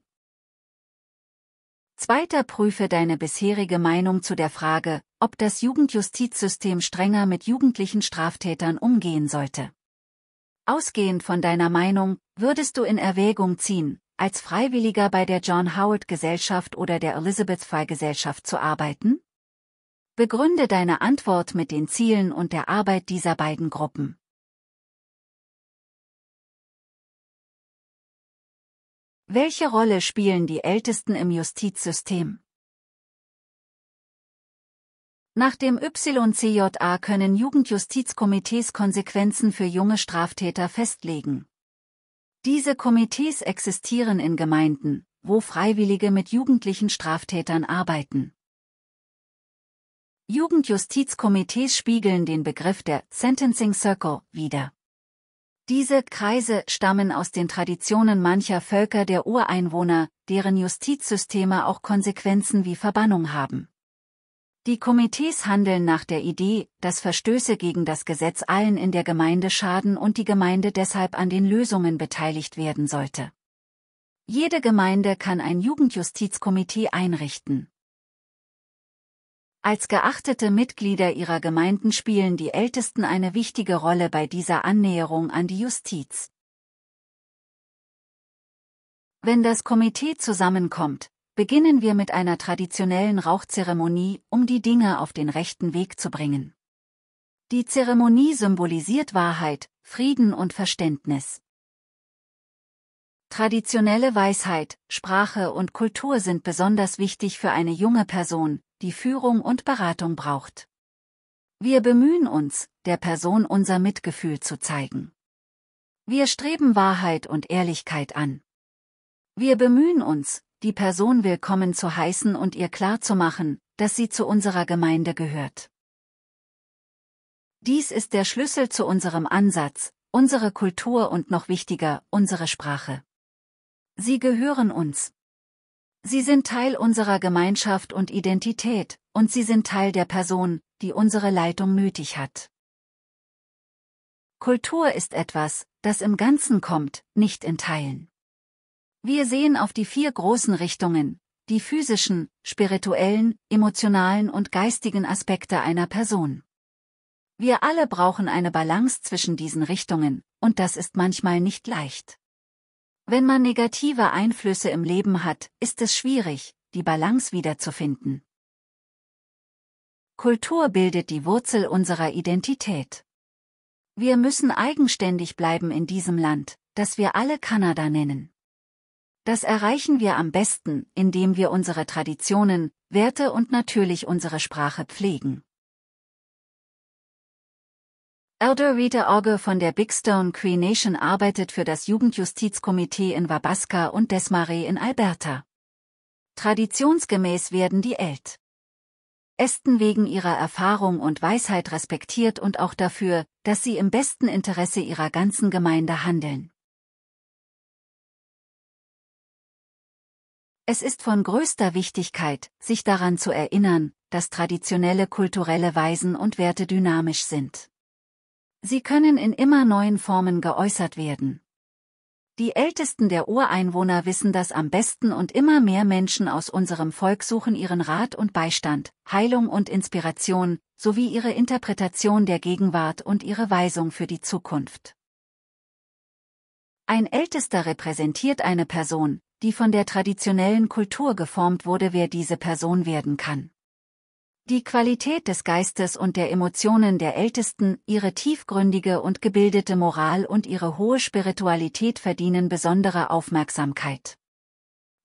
Zweiter prüfe deine bisherige Meinung zu der Frage, ob das Jugendjustizsystem strenger mit jugendlichen Straftätern umgehen sollte. Ausgehend von deiner Meinung, würdest du in Erwägung ziehen, als Freiwilliger bei der John Howard Gesellschaft oder der Elizabeth Fry Gesellschaft zu arbeiten? Begründe deine Antwort mit den Zielen und der Arbeit dieser beiden Gruppen. Welche Rolle spielen die Ältesten im Justizsystem? Nach dem YCJA können Jugendjustizkomitees Konsequenzen für junge Straftäter festlegen. Diese Komitees existieren in Gemeinden, wo Freiwillige mit jugendlichen Straftätern arbeiten. Jugendjustizkomitees spiegeln den Begriff der Sentencing Circle wider. Diese Kreise stammen aus den Traditionen mancher Völker der Ureinwohner, deren Justizsysteme auch Konsequenzen wie Verbannung haben. Die Komitees handeln nach der Idee, dass Verstöße gegen das Gesetz allen in der Gemeinde schaden und die Gemeinde deshalb an den Lösungen beteiligt werden sollte. Jede Gemeinde kann ein Jugendjustizkomitee einrichten. Als geachtete Mitglieder ihrer Gemeinden spielen die Ältesten eine wichtige Rolle bei dieser Annäherung an die Justiz. Wenn das Komitee zusammenkommt, beginnen wir mit einer traditionellen Rauchzeremonie, um die Dinge auf den rechten Weg zu bringen. Die Zeremonie symbolisiert Wahrheit, Frieden und Verständnis. Traditionelle Weisheit, Sprache und Kultur sind besonders wichtig für eine junge Person, die Führung und Beratung braucht. Wir bemühen uns, der Person unser Mitgefühl zu zeigen. Wir streben Wahrheit und Ehrlichkeit an. Wir bemühen uns, die Person willkommen zu heißen und ihr klarzumachen, dass sie zu unserer Gemeinde gehört. Dies ist der Schlüssel zu unserem Ansatz, unsere Kultur und noch wichtiger, unsere Sprache. Sie gehören uns. Sie sind Teil unserer Gemeinschaft und Identität, und sie sind Teil der Person, die unsere Leitung nötig hat. Kultur ist etwas, das im Ganzen kommt, nicht in Teilen. Wir sehen auf die vier großen Richtungen, die physischen, spirituellen, emotionalen und geistigen Aspekte einer Person. Wir alle brauchen eine Balance zwischen diesen Richtungen, und das ist manchmal nicht leicht. Wenn man negative Einflüsse im Leben hat, ist es schwierig, die Balance wiederzufinden. Kultur bildet die Wurzel unserer Identität. Wir müssen eigenständig bleiben in diesem Land, das wir alle Kanada nennen. Das erreichen wir am besten, indem wir unsere Traditionen, Werte und natürlich unsere Sprache pflegen. Elder Rita Orge von der Big Stone Cree Nation arbeitet für das Jugendjustizkomitee in Wabaska und Desmarais in Alberta. Traditionsgemäß werden die Elt. Ästen wegen ihrer Erfahrung und Weisheit respektiert und auch dafür, dass sie im besten Interesse ihrer ganzen Gemeinde handeln. Es ist von größter Wichtigkeit, sich daran zu erinnern, dass traditionelle kulturelle Weisen und Werte dynamisch sind. Sie können in immer neuen Formen geäußert werden. Die Ältesten der Ureinwohner wissen das am besten und immer mehr Menschen aus unserem Volk suchen ihren Rat und Beistand, Heilung und Inspiration, sowie ihre Interpretation der Gegenwart und ihre Weisung für die Zukunft. Ein Ältester repräsentiert eine Person, die von der traditionellen Kultur geformt wurde, wer diese Person werden kann. Die Qualität des Geistes und der Emotionen der Ältesten, ihre tiefgründige und gebildete Moral und ihre hohe Spiritualität verdienen besondere Aufmerksamkeit.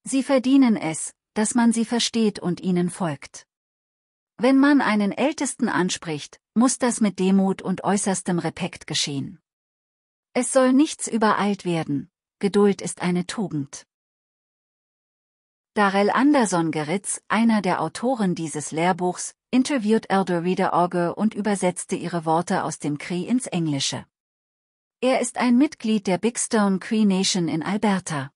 Sie verdienen es, dass man sie versteht und ihnen folgt. Wenn man einen Ältesten anspricht, muss das mit Demut und äußerstem Repekt geschehen. Es soll nichts übereilt werden, Geduld ist eine Tugend. Darrell Anderson Geritz, einer der Autoren dieses Lehrbuchs, interviewt Elderida Orge und übersetzte ihre Worte aus dem Cree ins Englische. Er ist ein Mitglied der Big Stone Cree Nation in Alberta.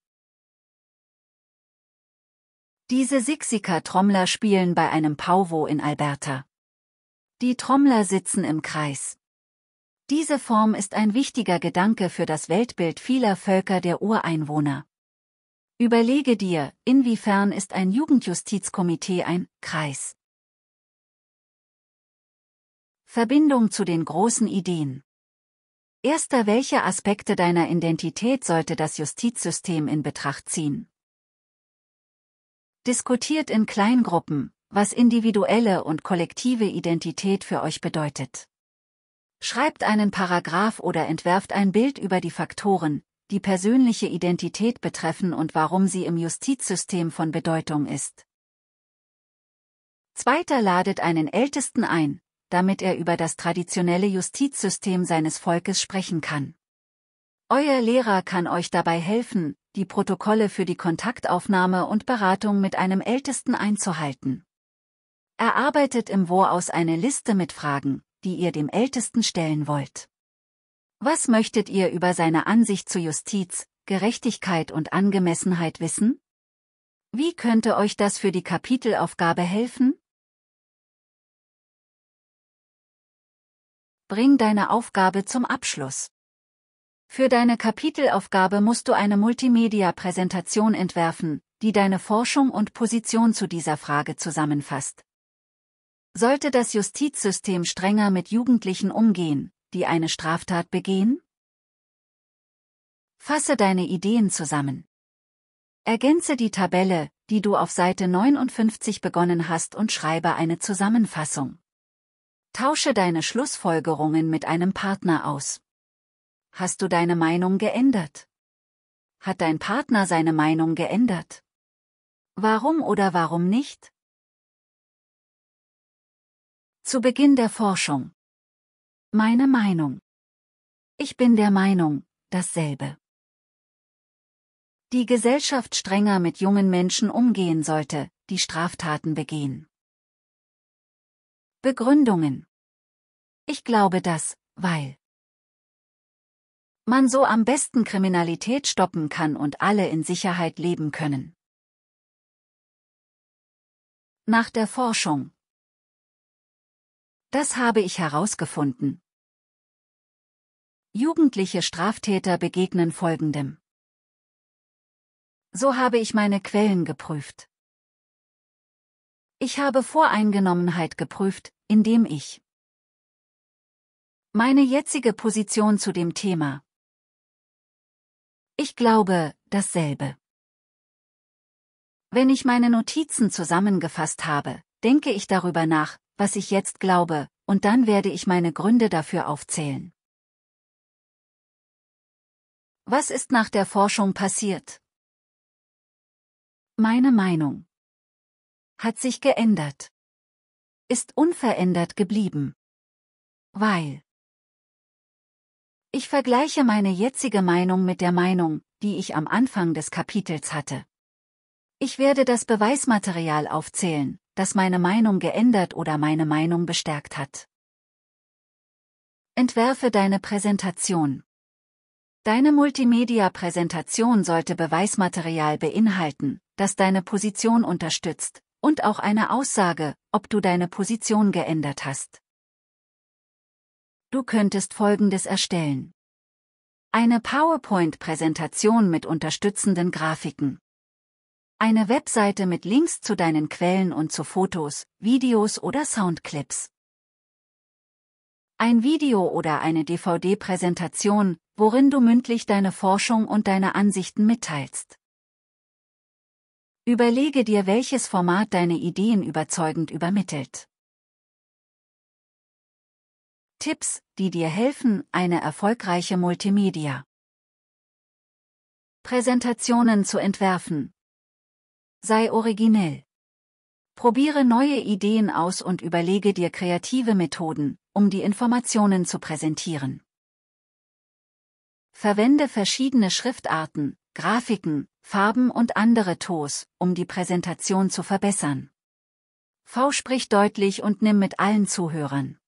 Diese Sixika-Trommler spielen bei einem Pauvo in Alberta. Die Trommler sitzen im Kreis. Diese Form ist ein wichtiger Gedanke für das Weltbild vieler Völker der Ureinwohner. Überlege dir, inwiefern ist ein Jugendjustizkomitee ein Kreis? Verbindung zu den großen Ideen. Erster, welche Aspekte deiner Identität sollte das Justizsystem in Betracht ziehen? Diskutiert in Kleingruppen, was individuelle und kollektive Identität für euch bedeutet. Schreibt einen Paragraph oder entwerft ein Bild über die Faktoren, die persönliche Identität betreffen und warum sie im Justizsystem von Bedeutung ist. Zweiter ladet einen Ältesten ein, damit er über das traditionelle Justizsystem seines Volkes sprechen kann. Euer Lehrer kann euch dabei helfen, die Protokolle für die Kontaktaufnahme und Beratung mit einem Ältesten einzuhalten. Erarbeitet im Wohaus eine Liste mit Fragen, die ihr dem Ältesten stellen wollt. Was möchtet ihr über seine Ansicht zu Justiz, Gerechtigkeit und Angemessenheit wissen? Wie könnte euch das für die Kapitelaufgabe helfen? Bring deine Aufgabe zum Abschluss. Für deine Kapitelaufgabe musst du eine Multimedia-Präsentation entwerfen, die deine Forschung und Position zu dieser Frage zusammenfasst. Sollte das Justizsystem strenger mit Jugendlichen umgehen, die eine Straftat begehen? Fasse deine Ideen zusammen. Ergänze die Tabelle, die du auf Seite 59 begonnen hast und schreibe eine Zusammenfassung. Tausche deine Schlussfolgerungen mit einem Partner aus. Hast du deine Meinung geändert? Hat dein Partner seine Meinung geändert? Warum oder warum nicht? Zu Beginn der Forschung. Meine Meinung. Ich bin der Meinung, dasselbe. Die Gesellschaft strenger mit jungen Menschen umgehen sollte, die Straftaten begehen. Begründungen. Ich glaube das, weil man so am besten Kriminalität stoppen kann und alle in Sicherheit leben können. Nach der Forschung, das habe ich herausgefunden. Jugendliche Straftäter begegnen folgendem. So habe ich meine Quellen geprüft. Ich habe Voreingenommenheit geprüft, indem ich meine jetzige Position zu dem Thema. Ich glaube, dasselbe. Wenn ich meine Notizen zusammengefasst habe, denke ich darüber nach, was ich jetzt glaube, und dann werde ich meine Gründe dafür aufzählen. Was ist nach der Forschung passiert? Meine Meinung hat sich geändert. Ist unverändert geblieben. Weil ich vergleiche meine jetzige Meinung mit der Meinung, die ich am Anfang des Kapitels hatte. Ich werde das Beweismaterial aufzählen, das meine Meinung geändert oder meine Meinung bestärkt hat. Entwerfe deine Präsentation. Deine Multimedia-Präsentation sollte Beweismaterial beinhalten, das deine Position unterstützt, und auch eine Aussage, ob du deine Position geändert hast. Du könntest Folgendes erstellen. Eine PowerPoint-Präsentation mit unterstützenden Grafiken. Eine Webseite mit Links zu deinen Quellen und zu Fotos, Videos oder Soundclips. Ein Video oder eine DVD-Präsentation, worin du mündlich deine Forschung und deine Ansichten mitteilst. Überlege dir, welches Format deine Ideen überzeugend übermittelt. Tipps, die dir helfen, eine erfolgreiche Multimedia. Präsentationen zu entwerfen, Sei originell. Probiere neue Ideen aus und überlege dir kreative Methoden, um die Informationen zu präsentieren. Verwende verschiedene Schriftarten, Grafiken, Farben und andere Tos, um die Präsentation zu verbessern. V sprich deutlich und nimm mit allen Zuhörern.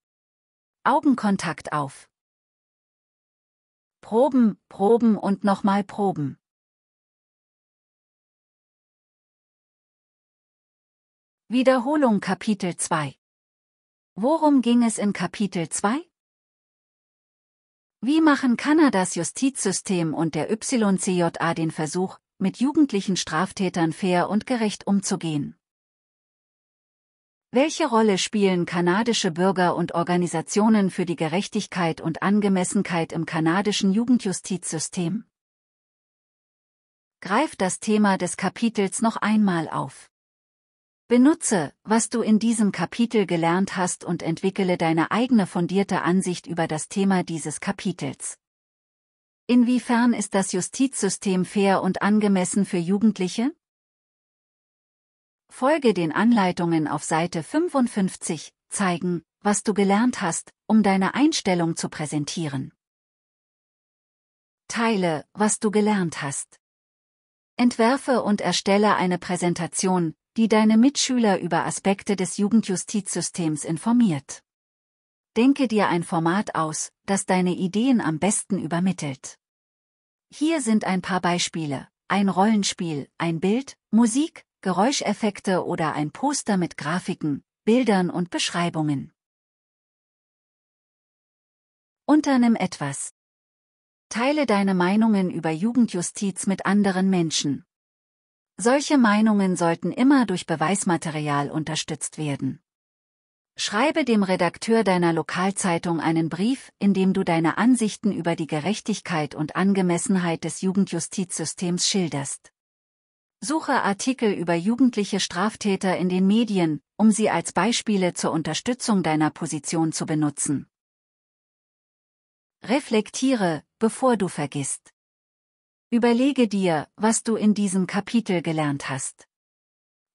Augenkontakt auf. Proben, proben und nochmal proben. Wiederholung Kapitel 2 Worum ging es in Kapitel 2? Wie machen Kanadas Justizsystem und der YCJA den Versuch, mit jugendlichen Straftätern fair und gerecht umzugehen? Welche Rolle spielen kanadische Bürger und Organisationen für die Gerechtigkeit und Angemessenheit im kanadischen Jugendjustizsystem? Greift das Thema des Kapitels noch einmal auf. Benutze, was du in diesem Kapitel gelernt hast und entwickele deine eigene fundierte Ansicht über das Thema dieses Kapitels. Inwiefern ist das Justizsystem fair und angemessen für Jugendliche? Folge den Anleitungen auf Seite 55, zeigen, was du gelernt hast, um deine Einstellung zu präsentieren. Teile, was du gelernt hast. Entwerfe und erstelle eine Präsentation, die deine Mitschüler über Aspekte des Jugendjustizsystems informiert. Denke dir ein Format aus, das deine Ideen am besten übermittelt. Hier sind ein paar Beispiele, ein Rollenspiel, ein Bild, Musik, Geräuscheffekte oder ein Poster mit Grafiken, Bildern und Beschreibungen. Unternimm etwas, Teile deine Meinungen über Jugendjustiz mit anderen Menschen. Solche Meinungen sollten immer durch Beweismaterial unterstützt werden. Schreibe dem Redakteur deiner Lokalzeitung einen Brief, in dem du deine Ansichten über die Gerechtigkeit und Angemessenheit des Jugendjustizsystems schilderst. Suche Artikel über jugendliche Straftäter in den Medien, um sie als Beispiele zur Unterstützung deiner Position zu benutzen. Reflektiere, bevor du vergisst. Überlege dir, was du in diesem Kapitel gelernt hast.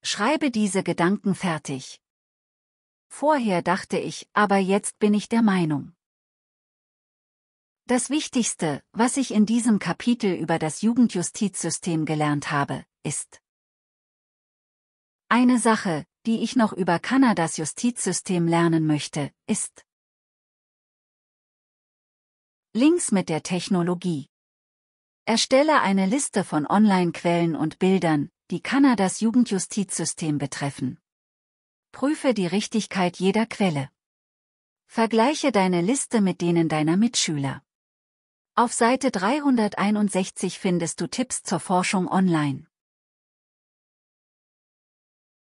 Schreibe diese Gedanken fertig. Vorher dachte ich, aber jetzt bin ich der Meinung. Das Wichtigste, was ich in diesem Kapitel über das Jugendjustizsystem gelernt habe, ist eine Sache, die ich noch über Kanadas Justizsystem lernen möchte, ist Links mit der Technologie. Erstelle eine Liste von Online-Quellen und Bildern, die Kanadas Jugendjustizsystem betreffen. Prüfe die Richtigkeit jeder Quelle. Vergleiche deine Liste mit denen deiner Mitschüler. Auf Seite 361 findest du Tipps zur Forschung online.